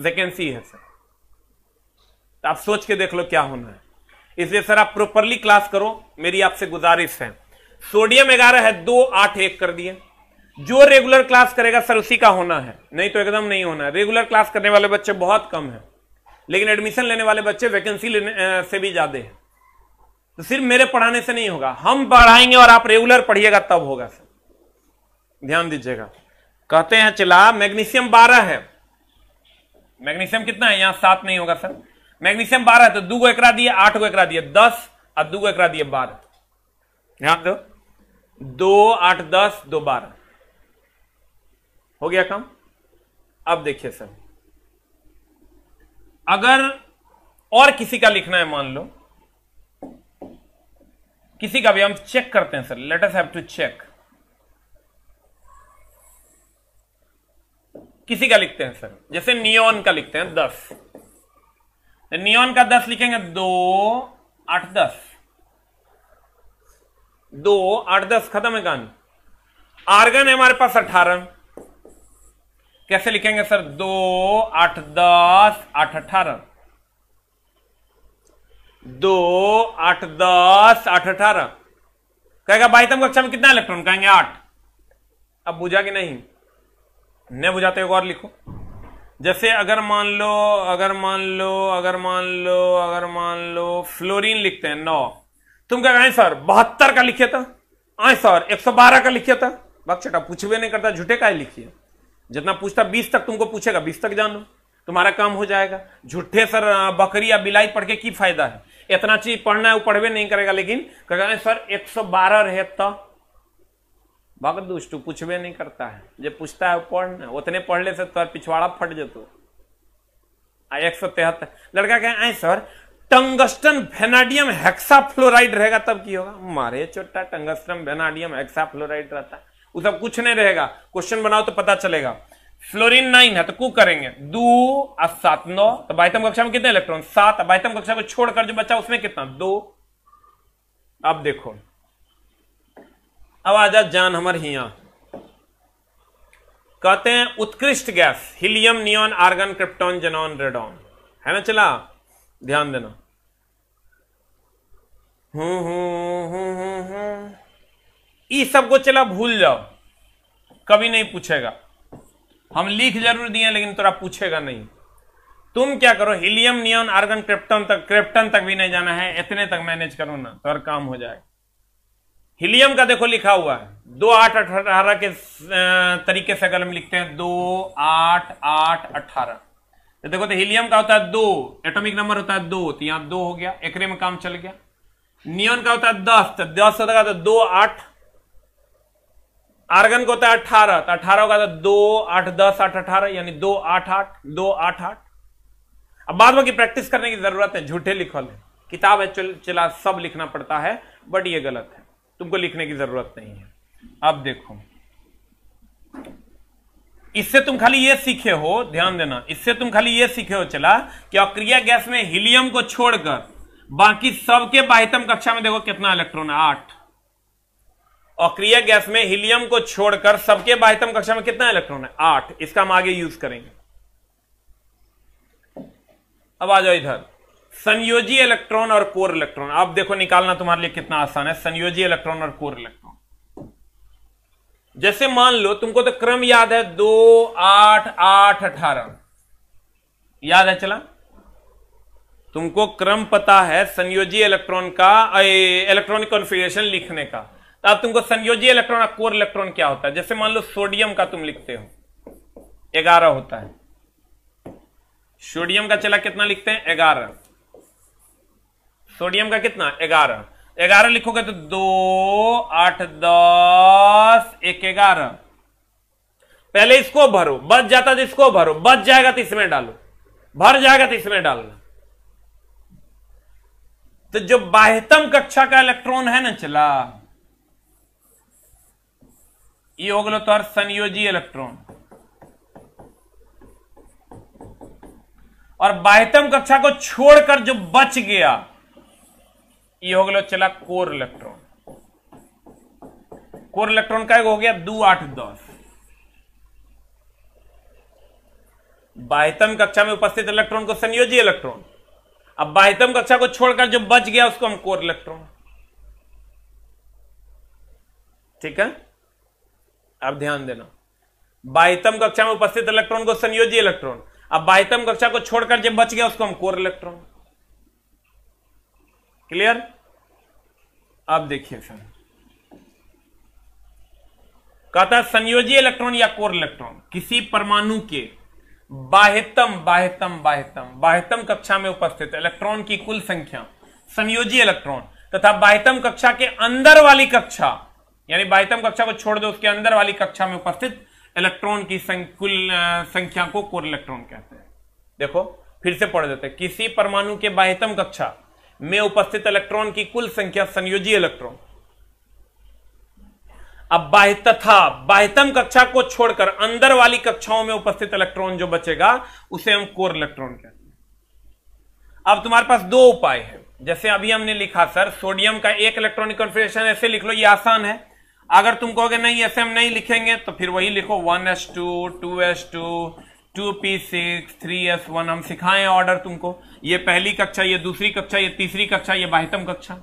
वैकेंसी है सर तो आप सोच के देख लो क्या होना है इसलिए सर आप प्रॉपरली क्लास करो मेरी आपसे गुजारिश है सोडियम ग्यारह है दो आठ एक कर दिए जो रेगुलर क्लास करेगा सर उसी का होना है नहीं तो एकदम नहीं होना है रेगुलर क्लास करने वाले बच्चे बहुत कम है लेकिन एडमिशन लेने वाले बच्चे वैकेंसी लेने से भी ज्यादा है तो सिर्फ मेरे पढ़ाने से नहीं होगा हम पढ़ाएंगे और आप रेगुलर पढ़िएगा तब होगा सर ध्यान दीजिएगा कहते हैं चला मैग्नीशियम बारह है मैग्नीशियम कितना है यहां सात नहीं होगा सर मैग्नीशियम बारह है तो दू गो एक दिए आठ गो एक दिए दस और दू गो एक दिए बारह यहां दो दो आठ दस दो बारह हो गया काम अब देखिए सर अगर और किसी का लिखना है मान लो किसी का भी हम चेक करते हैं sir let us have to check किसी का लिखते हैं सर जैसे नियोन का लिखते हैं दस तो नियोन का दस लिखेंगे दो आठ दस दो आठ दस खत्म है कान आर्गन है हमारे पास अठारह कैसे लिखेंगे सर दो आठ दस आठ अठारह दो आठ दस आठ अठारह कहेगा बाईतम कक्षा अच्छा में कितना इलेक्ट्रॉन कहेंगे आठ अब बुझा कि नहीं न बुझाते एक और लिखो जैसे अगर मान लो अगर मान लो अगर मान लो अगर मान लो फ्लोरीन लिखते हैं नौ तुम क्या कहें सर बहत्तर का लिखिए था तो। आए सर एक सौ बारह का लिखे तो। था पूछ भी नहीं करता झूठे का ही लिखिए जितना पूछता बीस तक तुमको पूछेगा बीस तक जानो तुम्हारा काम हो जाएगा झूठे सर बकरी या बिलाई पढ़ के की फायदा है इतना चीज पढ़ना है वो पढ़वे नहीं करेगा लेकिन कहेगा सर एक बारह रहे तो भगत दुष्ट पूछबे नहीं करता है जब पूछता है पढ़ना उतने पढ़ ले से तो पिछवाड़ा फट जो आ एक सौ तिहत्तर लड़का कहे आए sir tungsten vanadium hexafluoride रहेगा तब की होगा मारे छोटा टंगस्टन वेनाडियम हेक्सा फ्लोराइड रहता है वो सब कुछ नहीं रहेगा क्वेश्चन बनाओ तो पता चलेगा फ्लोरीन नाइन है तो कु करेंगे दो और सात नौ तो बाइतम कक्षा में कितने इलेक्ट्रॉन सात बाइतम कक्षा को छोड़कर जो बचा उसमें कितना दो अब देखो अब आ जा जानवर हिया कहते हैं उत्कृष्ट gas helium neon argon krypton xenon radon है ना चला ध्यान देना हूं हूं हूं हूं ये सब सबको चला भूल जाओ कभी नहीं पूछेगा हम लिख जरूर दिए लेकिन तोरा पूछेगा नहीं तुम क्या करो हीलियम नियॉन आर्गन क्रिप्टन तक क्रिप्टन तक भी नहीं जाना है इतने तक मैनेज करो ना तो और काम हो जाएगा हीलियम का देखो लिखा हुआ है दो आठ अठारह के तरीके से अगर हम लिखते हैं दो आठ आठ अठारह तो देखो तो हीलियम का होता है दो एटॉमिक नंबर होता है दो तो यहां दो हो गया एक में काम चल गया नियोन का होता है दस तो दस होता तो दो आठ आर्गन का होता है अठारह तो अठारह होगा तो दो आठ दस आठ अठारह यानी दो आठ आठ दो आठ आठ अब बाद में प्रैक्टिस करने की जरूरत है झूठे लिखल ले किताब है चला सब लिखना पड़ता है बट ये गलत है तुमको लिखने की जरूरत नहीं है अब देखो इससे तुम खाली ये सीखे हो ध्यान देना इससे तुम खाली ये सीखे हो चला कि अक्रिया गैस में हीलियम को छोड़कर बाकी सबके बाहितम कक्षा में देखो कितना इलेक्ट्रॉन है आठ अक्रिया गैस में हीलियम को छोड़कर सबके बाहितम कक्षा में कितना इलेक्ट्रॉन है आठ इसका हम आगे यूज करेंगे अब आ जाओ इधर संयोजी इलेक्ट्रॉन और कोर इलेक्ट्रॉन आप देखो निकालना तुम्हारे लिए कितना आसान है संयोजी इलेक्ट्रॉन और कोर इलेक्ट्रॉन जैसे मान लो तुमको तो क्रम याद है दो आठ आठ अठारह याद है चला तुमको क्रम पता है संयोजी इलेक्ट्रॉन का इलेक्ट्रॉनिक कॉन्फ़िगरेशन लिखने का तो अब तुमको संयोजी इलेक्ट्रॉन और कोर इलेक्ट्रॉन क्या होता है जैसे मान लो सोडियम का तुम लिखते हो ग्यारह होता है सोडियम का चला कितना लिखते हैं ग्यारह सोडियम का कितना ग्यारह ग्यारह लिखोगे तो दो आठ दस एक ग्यारह पहले इसको भरो बच जाता तो इसको भरो बच जाएगा तो इसमें डालो भर जाएगा तो इसमें डालना तो जो बाह्यतम कक्षा का इलेक्ट्रॉन है ना चला ये हो गलो तो संयोजी इलेक्ट्रॉन और बाह्यतम कक्षा को छोड़कर जो बच गया E हो गए चला कोर इलेक्ट्रॉन कोर इलेक्ट्रॉन का हो गया दू आठ दस बाहितम कक्षा में उपस्थित इलेक्ट्रॉन को संयोजी इलेक्ट्रॉन अब बाहितम कक्षा को छोड़कर जो बच गया उसको हम कोर इलेक्ट्रॉन ठीक है अब ध्यान देना बाहितम कक्षा में उपस्थित इलेक्ट्रॉन को संयोजी इलेक्ट्रॉन अब बाहितम कक्षा को छोड़कर जब बच गया उसको हम कोर इलेक्ट्रॉन क्लियर अब देखिए सर कहता है संयोजी इलेक्ट्रॉन या कोर इलेक्ट्रॉन किसी परमाणु के बाह्यतम बाह्यतम बाह्यतम बाह्यतम कक्षा में उपस्थित इलेक्ट्रॉन की कुल संख्या संयोजी इलेक्ट्रॉन तथा बाह्यतम कक्षा के अंदर वाली कक्षा यानी बाह्यतम कक्षा को छोड़ दो उसके अंदर वाली कक्षा में उपस्थित इलेक्ट्रॉन की कुल संख्या को कोर इलेक्ट्रॉन कहते हैं देखो फिर से पढ़ देते हैं किसी परमाणु के बाह्यतम कक्षा में उपस्थित इलेक्ट्रॉन की कुल संख्या संयोजी इलेक्ट्रॉन अब बाह्य तथा बाह्यतम कक्षा को छोड़कर अंदर वाली कक्षाओं में उपस्थित इलेक्ट्रॉन जो बचेगा उसे हम कोर इलेक्ट्रॉन कहते हैं अब तुम्हारे पास दो उपाय है जैसे अभी हमने लिखा सर सोडियम का एक इलेक्ट्रॉनिक कॉन्फिगरेशन ऐसे लिख लो ये आसान है अगर तुम कहोगे नहीं ऐसे हम नहीं लिखेंगे तो फिर वही लिखो one S two two S two two P six three S one हम सिखाएं ऑर्डर तुमको ये पहली कक्षा ये दूसरी कक्षा ये तीसरी कक्षा ये बाहितम कक्षा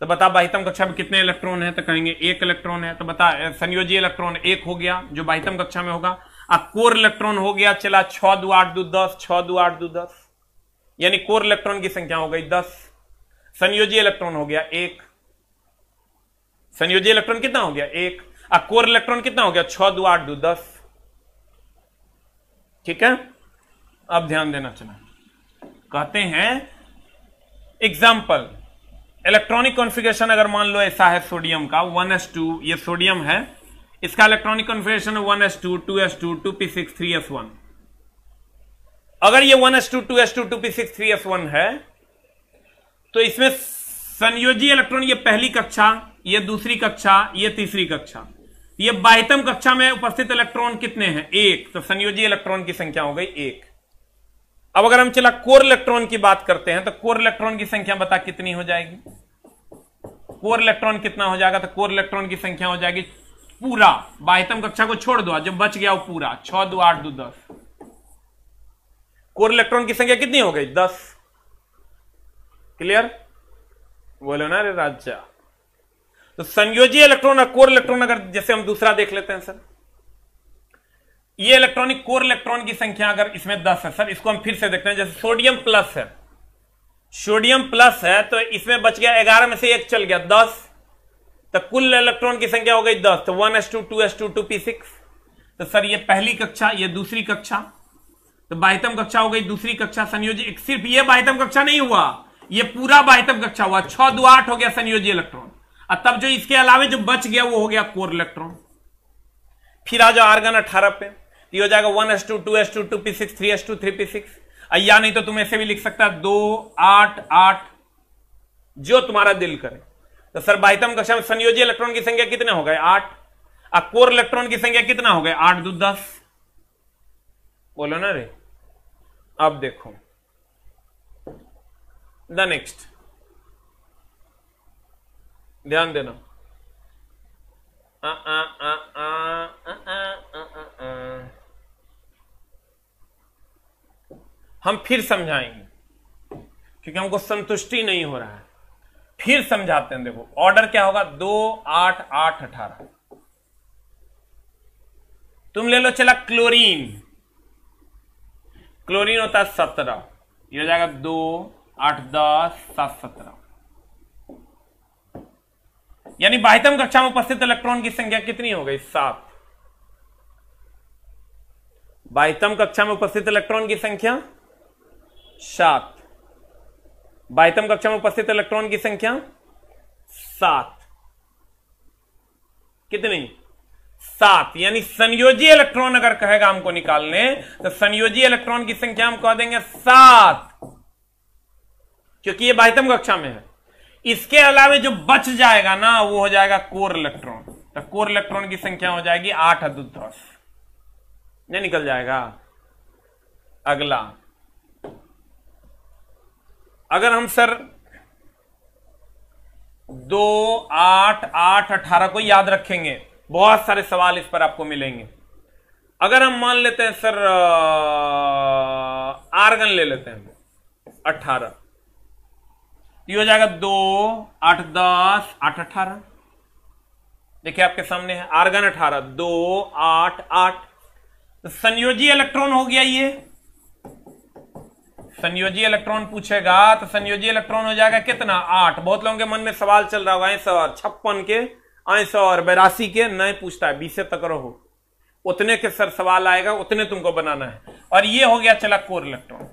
तो बता बाहितम कक्षा में कितने इलेक्ट्रॉन है तो कहेंगे एक इलेक्ट्रॉन है तो बता संयोजी इलेक्ट्रॉन एक हो गया जो बाहितम कक्षा में होगा अब कोर इलेक्ट्रॉन हो गया चला छ दो आठ दो दस छ दो आठ दो दस यानी कोर इलेक्ट्रॉन की संख्या हो गई दस संयोजी इलेक्ट्रॉन हो गया एक संयोजी इलेक्ट्रॉन कितना हो गया एक अब कोर इलेक्ट्रॉन कितना हो गया छ दो आठ दो दस ठीक है अब ध्यान देना चला कहते हैं एग्जाम्पल इलेक्ट्रॉनिक कॉन्फ़िगरेशन अगर मान लो ऐसा है सोडियम का 1s2 ये सोडियम है इसका इलेक्ट्रॉनिक कॉन्फ़िगरेशन है 1s2 2s2 2p6 3s1 अगर ये 1s2 2s2 2p6 3s1 है तो इसमें संयोजी इलेक्ट्रॉन ये पहली कक्षा ये दूसरी कक्षा ये तीसरी कक्षा ये बाह्यतम कक्षा में उपस्थित इलेक्ट्रॉन कितने हैं एक तो संयोजी इलेक्ट्रॉन की संख्या हो गई एक अब अगर हम चला कोर इलेक्ट्रॉन की बात करते हैं तो कोर इलेक्ट्रॉन की संख्या बता कितनी हो जाएगी कोर इलेक्ट्रॉन कितना हो जाएगा तो कोर इलेक्ट्रॉन की संख्या हो जाएगी पूरा बाहितम कक्षा को छोड़ दो जो बच गया वो पूरा छ दो आठ दो दस कोर इलेक्ट्रॉन की संख्या कितनी हो गई दस क्लियर बोलो ना रे राजा तो संयोजी इलेक्ट्रॉन और कोर इलेक्ट्रॉन अगर जैसे हम दूसरा देख लेते हैं सर ये इलेक्ट्रॉनिक कोर इलेक्ट्रॉन की संख्या अगर इसमें दस है सर इसको हम फिर से देखते हैं जैसे सोडियम प्लस है सोडियम प्लस है तो इसमें बच गया ग्यारह में से एक चल गया दस तो कुल इलेक्ट्रॉन की संख्या हो गई दस तो one S two two S two two P six तो सर ये पहली कक्षा ये दूसरी कक्षा तो बाहितम कक्षा हो गई दूसरी कक्षा संयोजी सिर्फ ये बाहितम कक्षा नहीं हुआ ये पूरा बाहितम कक्षा हुआ छह दो आठ हो गया संयोजी इलेक्ट्रॉन और तब जो इसके अलावा जो बच गया वो हो गया कोर इलेक्ट्रॉन फिर आ जाओ आर्गन अठारह पे तो ये हो जाएगा one S two two S two two P six three s two three p six या नहीं तो तुम ऐसे भी लिख सकता दो आठ आठ जो तुम्हारा दिल करे तो सर बाहितम कक्षा में संयोजी इलेक्ट्रॉन की संख्या कितने हो गए आठ अब कोर इलेक्ट्रॉन की संख्या कितना हो गए आठ दो दस बोलो ना रे अब देखो द नेक्स्ट ध्यान देना आ, आ, आ, आ, आ, आ, आ, हम फिर समझाएंगे क्योंकि हमको संतुष्टि नहीं हो रहा है फिर समझाते हैं देखो ऑर्डर क्या होगा दो आठ आठ अठारह तुम ले लो चला क्लोरीन क्लोरीन होता है सत्रह ये हो जाएगा दो आठ दस सात सत्रह यानी बाह्यतम कक्षा में उपस्थित इलेक्ट्रॉन की संख्या कितनी हो गई सात बाह्यतम कक्षा में उपस्थित इलेक्ट्रॉन की संख्या सात बाइतम कक्षा में उपस्थित इलेक्ट्रॉन की संख्या सात कितनी सात यानी संयोजी इलेक्ट्रॉन अगर कहेगा हमको निकालने तो संयोजी इलेक्ट्रॉन की संख्या हम कह देंगे सात क्योंकि ये बाहितम कक्षा में है इसके अलावा जो बच जाएगा ना वो हो जाएगा कोर इलेक्ट्रॉन तो कोर इलेक्ट्रॉन की संख्या हो जाएगी आठ अदुदस नहीं निकल जाएगा अगला अगर हम सर दो आठ आठ अठारह को याद रखेंगे बहुत सारे सवाल इस पर आपको मिलेंगे अगर हम मान लेते हैं सर आर्गन ले लेते हैं अठारह ये हो जाएगा दो आठ दस आठ अठारह देखिए आपके सामने है आर्गन अठारह दो आठ आठ तो संयोजी इलेक्ट्रॉन हो गया ये संयोजी इलेक्ट्रॉन पूछेगा तो संयोजी इलेक्ट्रॉन हो जाएगा कितना आठ बहुत लोगों के मन में सवाल चल रहा होगा ऐसा और छप्पन के ऐसा और बेरासी के नए पूछता है बीस तक रहो उतने के सर सवाल आएगा उतने तुमको बनाना है और ये हो गया चला कोर इलेक्ट्रॉन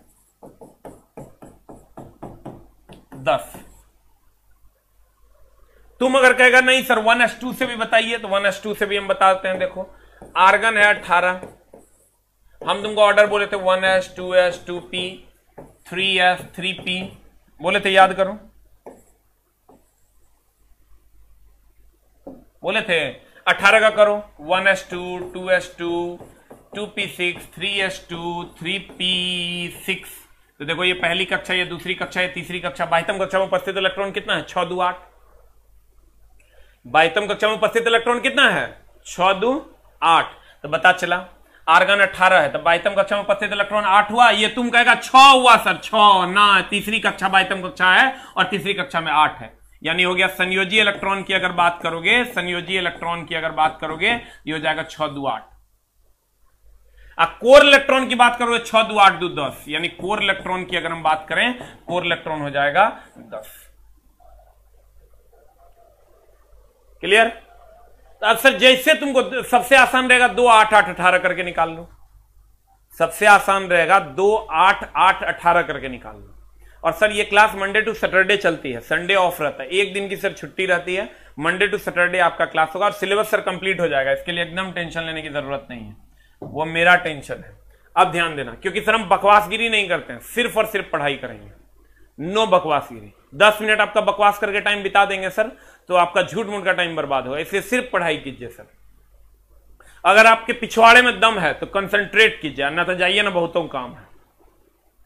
दस तुम अगर कहेगा नहीं सर वन एस टू से भी बताइए तो वन एस टू से भी हम बताते हैं देखो आर्गन है अट्ठारह हम तुमको ऑर्डर बोले थे one S two S two P three f three p बोले थे याद करो बोले थे अठारह का करो one S two two S two two P six three s two three p six तो देखो ये पहली कक्षा ये दूसरी कक्षा ये तीसरी कक्षा बाहितम कक्षा में उपस्थित इलेक्ट्रॉन कितना है छ दू आठ बाहितम कक्षा में उपस्थित इलेक्ट्रॉन कितना है छ दू आठ तो बता चला आर्गन अट्ठारह है तो बाइतम कक्षा में उपस्थित इलेक्ट्रॉन आठ हुआ ये तुम कहेगा छ हुआ सर छ ना तीसरी कक्षा बाइतम कक्षा है और तीसरी कक्षा में आठ है यानी हो गया संयोजी इलेक्ट्रॉन की अगर बात करोगे संयोजी इलेक्ट्रॉन की अगर बात करोगे ये हो जाएगा छ दो आठ अब कोर इलेक्ट्रॉन की बात करोगे छ दो आठ दो दस यानी कोर इलेक्ट्रॉन की अगर हम बात करें कोर इलेक्ट्रॉन हो जाएगा दस क्लियर सर जैसे तुमको सबसे आसान रहेगा दो आठ आठ अठारह करके निकाल लो सबसे आसान रहेगा दो आठ आठ अठारह करके निकाल लो और सर ये क्लास मंडे टू सैटरडे चलती है संडे ऑफ रहता है एक दिन की सर छुट्टी रहती है मंडे टू सैटरडे आपका क्लास होगा और सिलेबस सर कंप्लीट हो जाएगा इसके लिए एकदम टेंशन लेने की जरूरत नहीं है वो मेरा टेंशन है अब ध्यान देना क्योंकि सर हम बकवासगिरी नहीं करते हैं सिर्फ और सिर्फ पढ़ाई करेंगे नो बकवासगिरी दस मिनट आपका बकवास करके टाइम बिता देंगे सर तो आपका झूठ मूठ का टाइम बर्बाद होगा इसे सिर्फ पढ़ाई कीजिए सर अगर आपके पिछवाड़े में दम है तो कंसंट्रेट कीजिए अन्यथा जाइए ना बहुतों काम है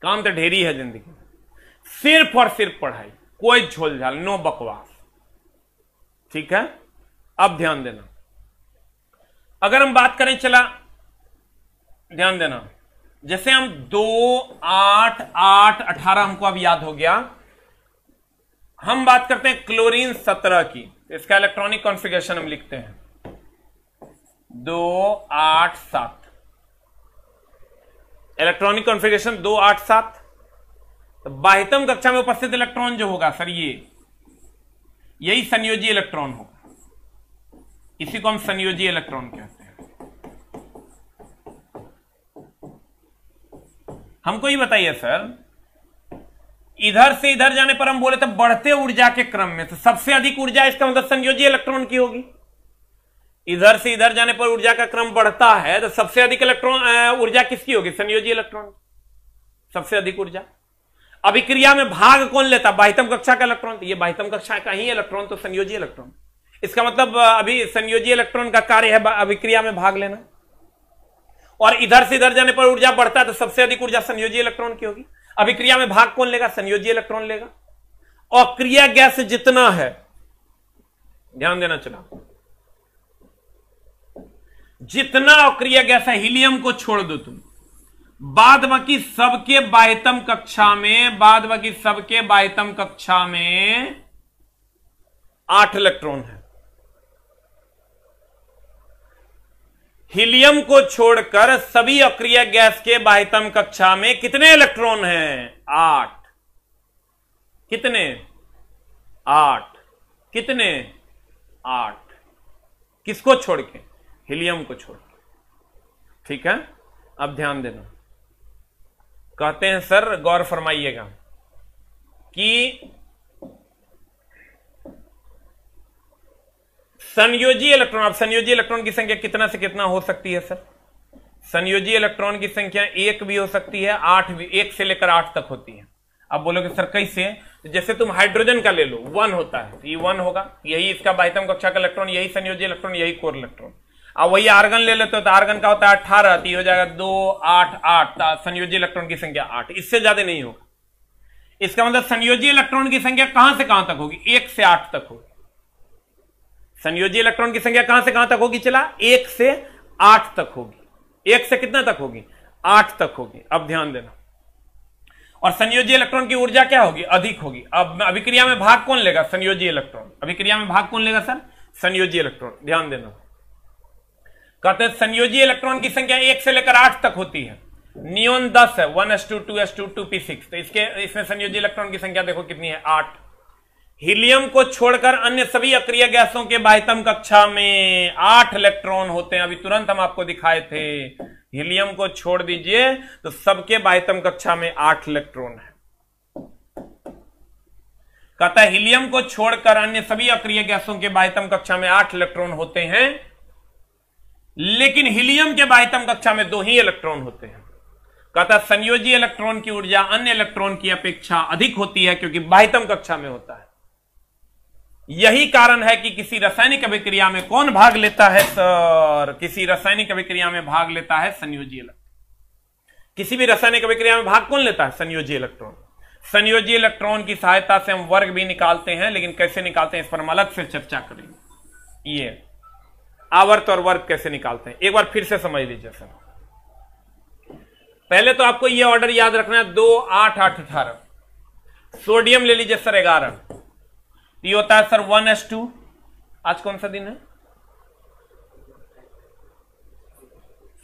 काम तो ढेरी है जिंदगी में सिर्फ और सिर्फ पढ़ाई कोई झोलझाल नो बकवास ठीक है अब ध्यान देना अगर हम बात करें चला ध्यान देना जैसे हम दो आठ आठ अठारह हमको अब याद हो गया हम बात करते हैं क्लोरीन सत्रह की इसका इलेक्ट्रॉनिक कॉन्फ़िगरेशन हम लिखते हैं दो आठ सात इलेक्ट्रॉनिक कॉन्फ़िगरेशन दो आठ सात तो बाहितम कक्षा में उपस्थित इलेक्ट्रॉन जो होगा सर ये यही संयोजी इलेक्ट्रॉन होगा इसी को हम संयोजी इलेक्ट्रॉन कहते हैं हमको ये बताइए सर इधर से इधर जाने पर हम बोले तो बढ़ते ऊर्जा के क्रम में तो सबसे अधिक ऊर्जा इसका मतलब संयोजी इलेक्ट्रॉन की होगी इधर से इधर जाने पर ऊर्जा का क्रम बढ़ता है तो सबसे अधिक इलेक्ट्रॉन ऊर्जा किसकी होगी संयोजी इलेक्ट्रॉन सबसे अधिक ऊर्जा अभिक्रिया में भाग कौन लेता बाहितम कक्षा का इलेक्ट्रॉन तो ये बाहितम कक्षा का ही इलेक्ट्रॉन तो संयोजी इलेक्ट्रॉन इसका मतलब अभी संयोजी इलेक्ट्रॉन का कार्य है अभिक्रिया में भाग लेना और इधर से इधर जाने पर ऊर्जा बढ़ता है तो सबसे अधिक ऊर्जा संयोजी इलेक्ट्रॉन की होगी अभिक्रिया में भाग कौन लेगा संयोजी इलेक्ट्रॉन लेगा और क्रिया गैस जितना है ध्यान देना चला जितना अक्रिय गैस है हीलियम को छोड़ दो तुम बाद बाकी सबके बाह्यतम कक्षा में बाद बाकी सबके बाह्यतम कक्षा में आठ इलेक्ट्रॉन है हीलियम को छोड़कर सभी अक्रिय गैस के बाह्यतम कक्षा में कितने इलेक्ट्रॉन हैं आठ कितने आठ कितने आठ किसको छोड़ के हीलियम को छोड़ के ठीक है अब ध्यान देना कहते हैं सर गौर फरमाइएगा कि संयोजी इलेक्ट्रॉन अब संयोजी इलेक्ट्रॉन की संख्या कितना से कितना हो सकती है सर संयोजी इलेक्ट्रॉन की संख्या एक भी हो सकती है आठ भी एक से लेकर आठ तक होती है अब बोलोगे सर कैसे तो जैसे तुम हाइड्रोजन का ले लो वन होता है तो ये वन होगा यही इसका बाहितम कक्षा का इलेक्ट्रॉन यही संयोजी इलेक्ट्रॉन यही कोर इलेक्ट्रॉन अब वही आर्गन ले लेते हो तो आर्गन का होता है अठारह तो ये हो जाएगा दो आठ आठ तो संयोजी इलेक्ट्रॉन की संख्या आठ इससे ज्यादा नहीं होगा इसका मतलब संयोजी इलेक्ट्रॉन की संख्या कहां से कहां तक होगी एक से आठ तक होगी संयोजी इलेक्ट्रॉन की संख्या कहां से कहां तक होगी चला एक से आठ तक होगी एक से कितना तक होगी आठ तक होगी अब ध्यान देना और संयोजी इलेक्ट्रॉन की ऊर्जा क्या होगी अधिक होगी अब अभिक्रिया में भाग कौन लेगा संयोजी इलेक्ट्रॉन अभिक्रिया में भाग कौन लेगा सर संयोजी इलेक्ट्रॉन ध्यान देना कहते हैं संयोजी इलेक्ट्रॉन की संख्या एक से लेकर आठ तक होती है नियोन दस है one S two two S two two P six तो इसके इसमें संयोजी इलेक्ट्रॉन की संख्या देखो कितनी है आठ हीलियम को छोड़कर अन्य सभी अक्रिय गैसों के बाह्यतम कक्षा में आठ इलेक्ट्रॉन होते हैं अभी तुरंत हम आपको दिखाए थे हीलियम को छोड़ दीजिए तो सबके बाह्यतम कक्षा में आठ इलेक्ट्रॉन है कहता है हीलियम को छोड़कर अन्य सभी अक्रिय गैसों के बाह्यतम कक्षा में आठ इलेक्ट्रॉन होते हैं लेकिन हीलियम के बाह्यतम कक्षा में दो ही इलेक्ट्रॉन होते हैं कहता संयोजी इलेक्ट्रॉन की ऊर्जा अन्य इलेक्ट्रॉन की अपेक्षा अधिक होती है क्योंकि बाह्यतम कक्षा में होता है यही कारण है कि किसी रासायनिक अभिक्रिया में कौन भाग लेता है सर किसी रासायनिक अभिक्रिया में भाग लेता है संयोजी इलेक्ट्रॉन किसी भी रासायनिक अभिक्रिया में भाग कौन लेता है संयोजी इलेक्ट्रॉन संयोजी इलेक्ट्रॉन की सहायता से हम वर्ग भी निकालते हैं लेकिन कैसे निकालते हैं इस पर हम अलग से चर्चा करेंगे ये आवर्त और वर्ग कैसे निकालते हैं एक बार फिर से समझ लीजिए सर पहले तो आपको यह ऑर्डर याद रखना है दो आठ आठ अठारह सोडियम ले लीजिए सर ग्यारह तो ये होता है सर वन एस टू आज कौन सा दिन है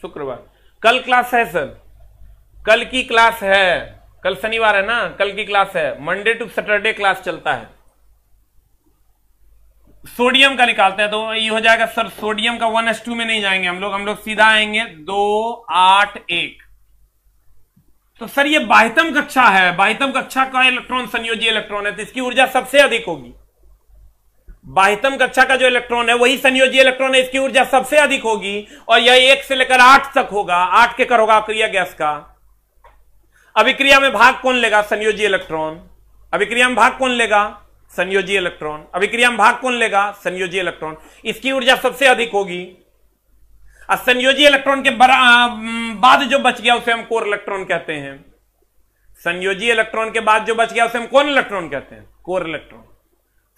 शुक्रवार कल क्लास है सर कल की क्लास है कल शनिवार है ना कल की क्लास है मंडे टू सैटरडे क्लास चलता है सोडियम का निकालते हैं तो ये हो जाएगा सर सोडियम का वन एस टू में नहीं जाएंगे हम लोग हम लोग सीधा आएंगे दो आठ एक तो सर ये बाहितम कक्षा है बाहितम कक्षा का इलेक्ट्रॉन संयोजी इलेक्ट्रॉन है तो इसकी ऊर्जा सबसे अधिक होगी बाहितम कक्षा का जो इलेक्ट्रॉन है वही संयोजी इलेक्ट्रॉन है इसकी ऊर्जा सबसे अधिक होगी और यह एक से लेकर आठ तक होगा आठ के कर होगा अक्रिया गैस का अभिक्रिया में भाग कौन लेगा संयोजी इलेक्ट्रॉन अभिक्रिया में भाग कौन लेगा संयोजी इलेक्ट्रॉन अभिक्रिया में भाग कौन लेगा संयोजी इलेक्ट्रॉन इसकी ऊर्जा सबसे अधिक होगी संयोजी इलेक्ट्रॉन के बाद जो बच गया उसे हम कोर इलेक्ट्रॉन कहते हैं संयोजी इलेक्ट्रॉन के बाद जो बच गया उसे हम कौन इलेक्ट्रॉन कहते हैं कोर इलेक्ट्रॉन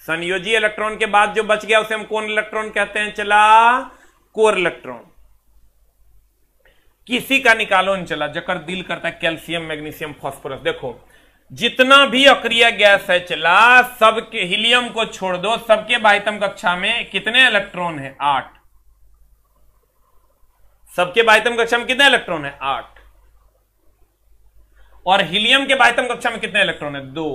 संयोजी इलेक्ट्रॉन के बाद जो बच गया उसे हम कौन इलेक्ट्रॉन कहते हैं चला कोर इलेक्ट्रॉन किसी का निकालो नहीं चला जकर दिल करता है कैल्सियम मैग्नीशियम फॉस्फोरस देखो जितना भी अक्रिय गैस है चला सबके हीलियम को छोड़ दो सबके बाहितम कक्षा में कितने इलेक्ट्रॉन है आठ सबके बाहितम कक्षा में कितने इलेक्ट्रॉन है आठ और हीलियम के बाहितम कक्षा में कितने इलेक्ट्रॉन है दो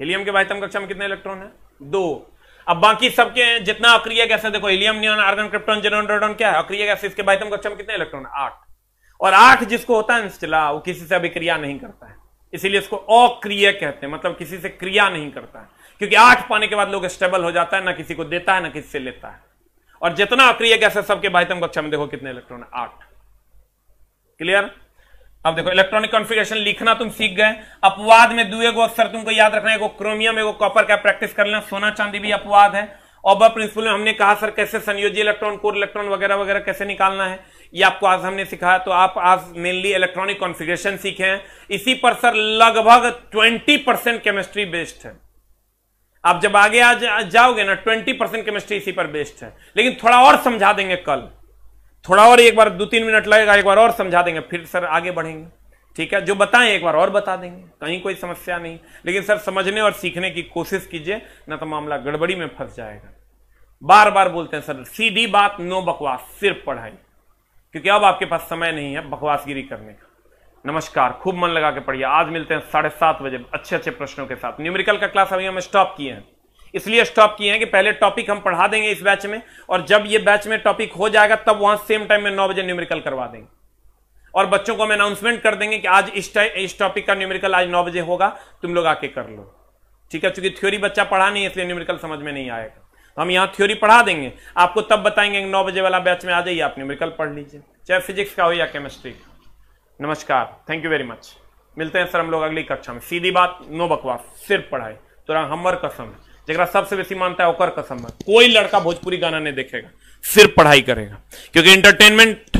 हीलियम के बाह्यतम कक्षा में कितने इलेक्ट्रॉन है दो अब बाकी सबके जितना अक्रिय गैस है देखो helium neon argon krypton xenon क्या है अक्रिय गैस इसके बाह्यतम कक्षा में कितने इलेक्ट्रॉन है आठ और आठ जिसको होता है इंस्टिला वो किसी से अभिक्रिया नहीं करता है इसीलिए इसको अक्रिय कहते हैं मतलब किसी से क्रिया नहीं करता है क्योंकि आठ पाने के बाद लोग स्टेबल हो जाता है ना किसी को देता है ना किसी से लेता है और जितना अक्रिय गैस है सबके बाह्यतम कक्षा में देखो कितने इलेक्ट्रॉन है आठ क्लियर अब देखो इलेक्ट्रॉनिक कॉन्फ़िगरेशन लिखना तुम सीख गए अपवाद में दुए गो अक्सर तुमको याद रखना है क्रोमियम एगो कॉपर का प्रैक्टिस कर लेना सोना चांदी भी अपवाद है और प्रिंसिपल में हमने कहा सर कैसे संयोजी इलेक्ट्रॉन कोर इलेक्ट्रॉन वगैरह वगैरह कैसे निकालना है ये आपको आज हमने सिखाया तो आप आज मेनली इलेक्ट्रॉनिक कॉन्फिग्रेशन सीखे हैं इसी पर सर लगभग ट्वेंटी केमिस्ट्री बेस्ड है आप जब आगे आ जाओगे ना ट्वेंटी परसेंट केमिस्ट्री इसी पर बेस्ड है लेकिन थोड़ा और समझा देंगे कल थोड़ा और एक बार दो तीन मिनट लगेगा एक बार और समझा देंगे फिर सर आगे बढ़ेंगे ठीक है जो बताएं एक बार और बता देंगे कहीं कोई समस्या नहीं लेकिन सर समझने और सीखने की कोशिश कीजिए ना तो मामला गड़बड़ी में फंस जाएगा बार बार बोलते हैं सर सीधी बात नो बकवास सिर्फ पढ़ाई क्योंकि अब आपके पास समय नहीं है बकवासगिरी करने का नमस्कार खूब मन लगा के पढ़िए आज मिलते हैं साढ़े सात बजे अच्छे अच्छे प्रश्नों के साथ न्यूमेरिकल का क्लास अभी हम स्टॉप किए हैं इसलिए स्टॉप किए हैं कि पहले टॉपिक हम पढ़ा देंगे इस बैच में और जब ये बैच में टॉपिक हो जाएगा तब वहां सेम टाइम में नौ बजे न्यूमेरिकल करवा देंगे और बच्चों को हम अनाउंसमेंट कर देंगे कि आज इस इस टॉपिक का न्यूमेरिकल आज नौ बजे होगा तुम लोग आके कर लो ठीक है चूंकि थ्योरी बच्चा पढ़ा नहीं इसलिए न्यूमेरिकल समझ में नहीं आएगा तो हम यहाँ थ्योरी पढ़ा देंगे आपको तब बताएंगे नौ बजे वाला बैच में आ जाइए आप न्यूमेरिकल पढ़ लीजिए चाहे फिजिक्स का हो या केमिस्ट्री का नमस्कार थैंक यू वेरी मच मिलते हैं सर हम लोग अगली कक्षा में सीधी बात नो बकवास सिर्फ पढ़ाई तो हमर कसम है जरा सबसे बेसी मानता है ओकर कसम है कोई लड़का भोजपुरी गाना नहीं देखेगा सिर्फ पढ़ाई करेगा क्योंकि इंटरटेनमेंट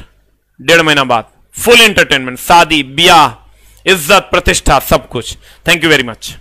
डेढ़ महीना बाद फुल इंटरटेनमेंट शादी ब्याह इज्जत प्रतिष्ठा सब कुछ थैंक यू वेरी मच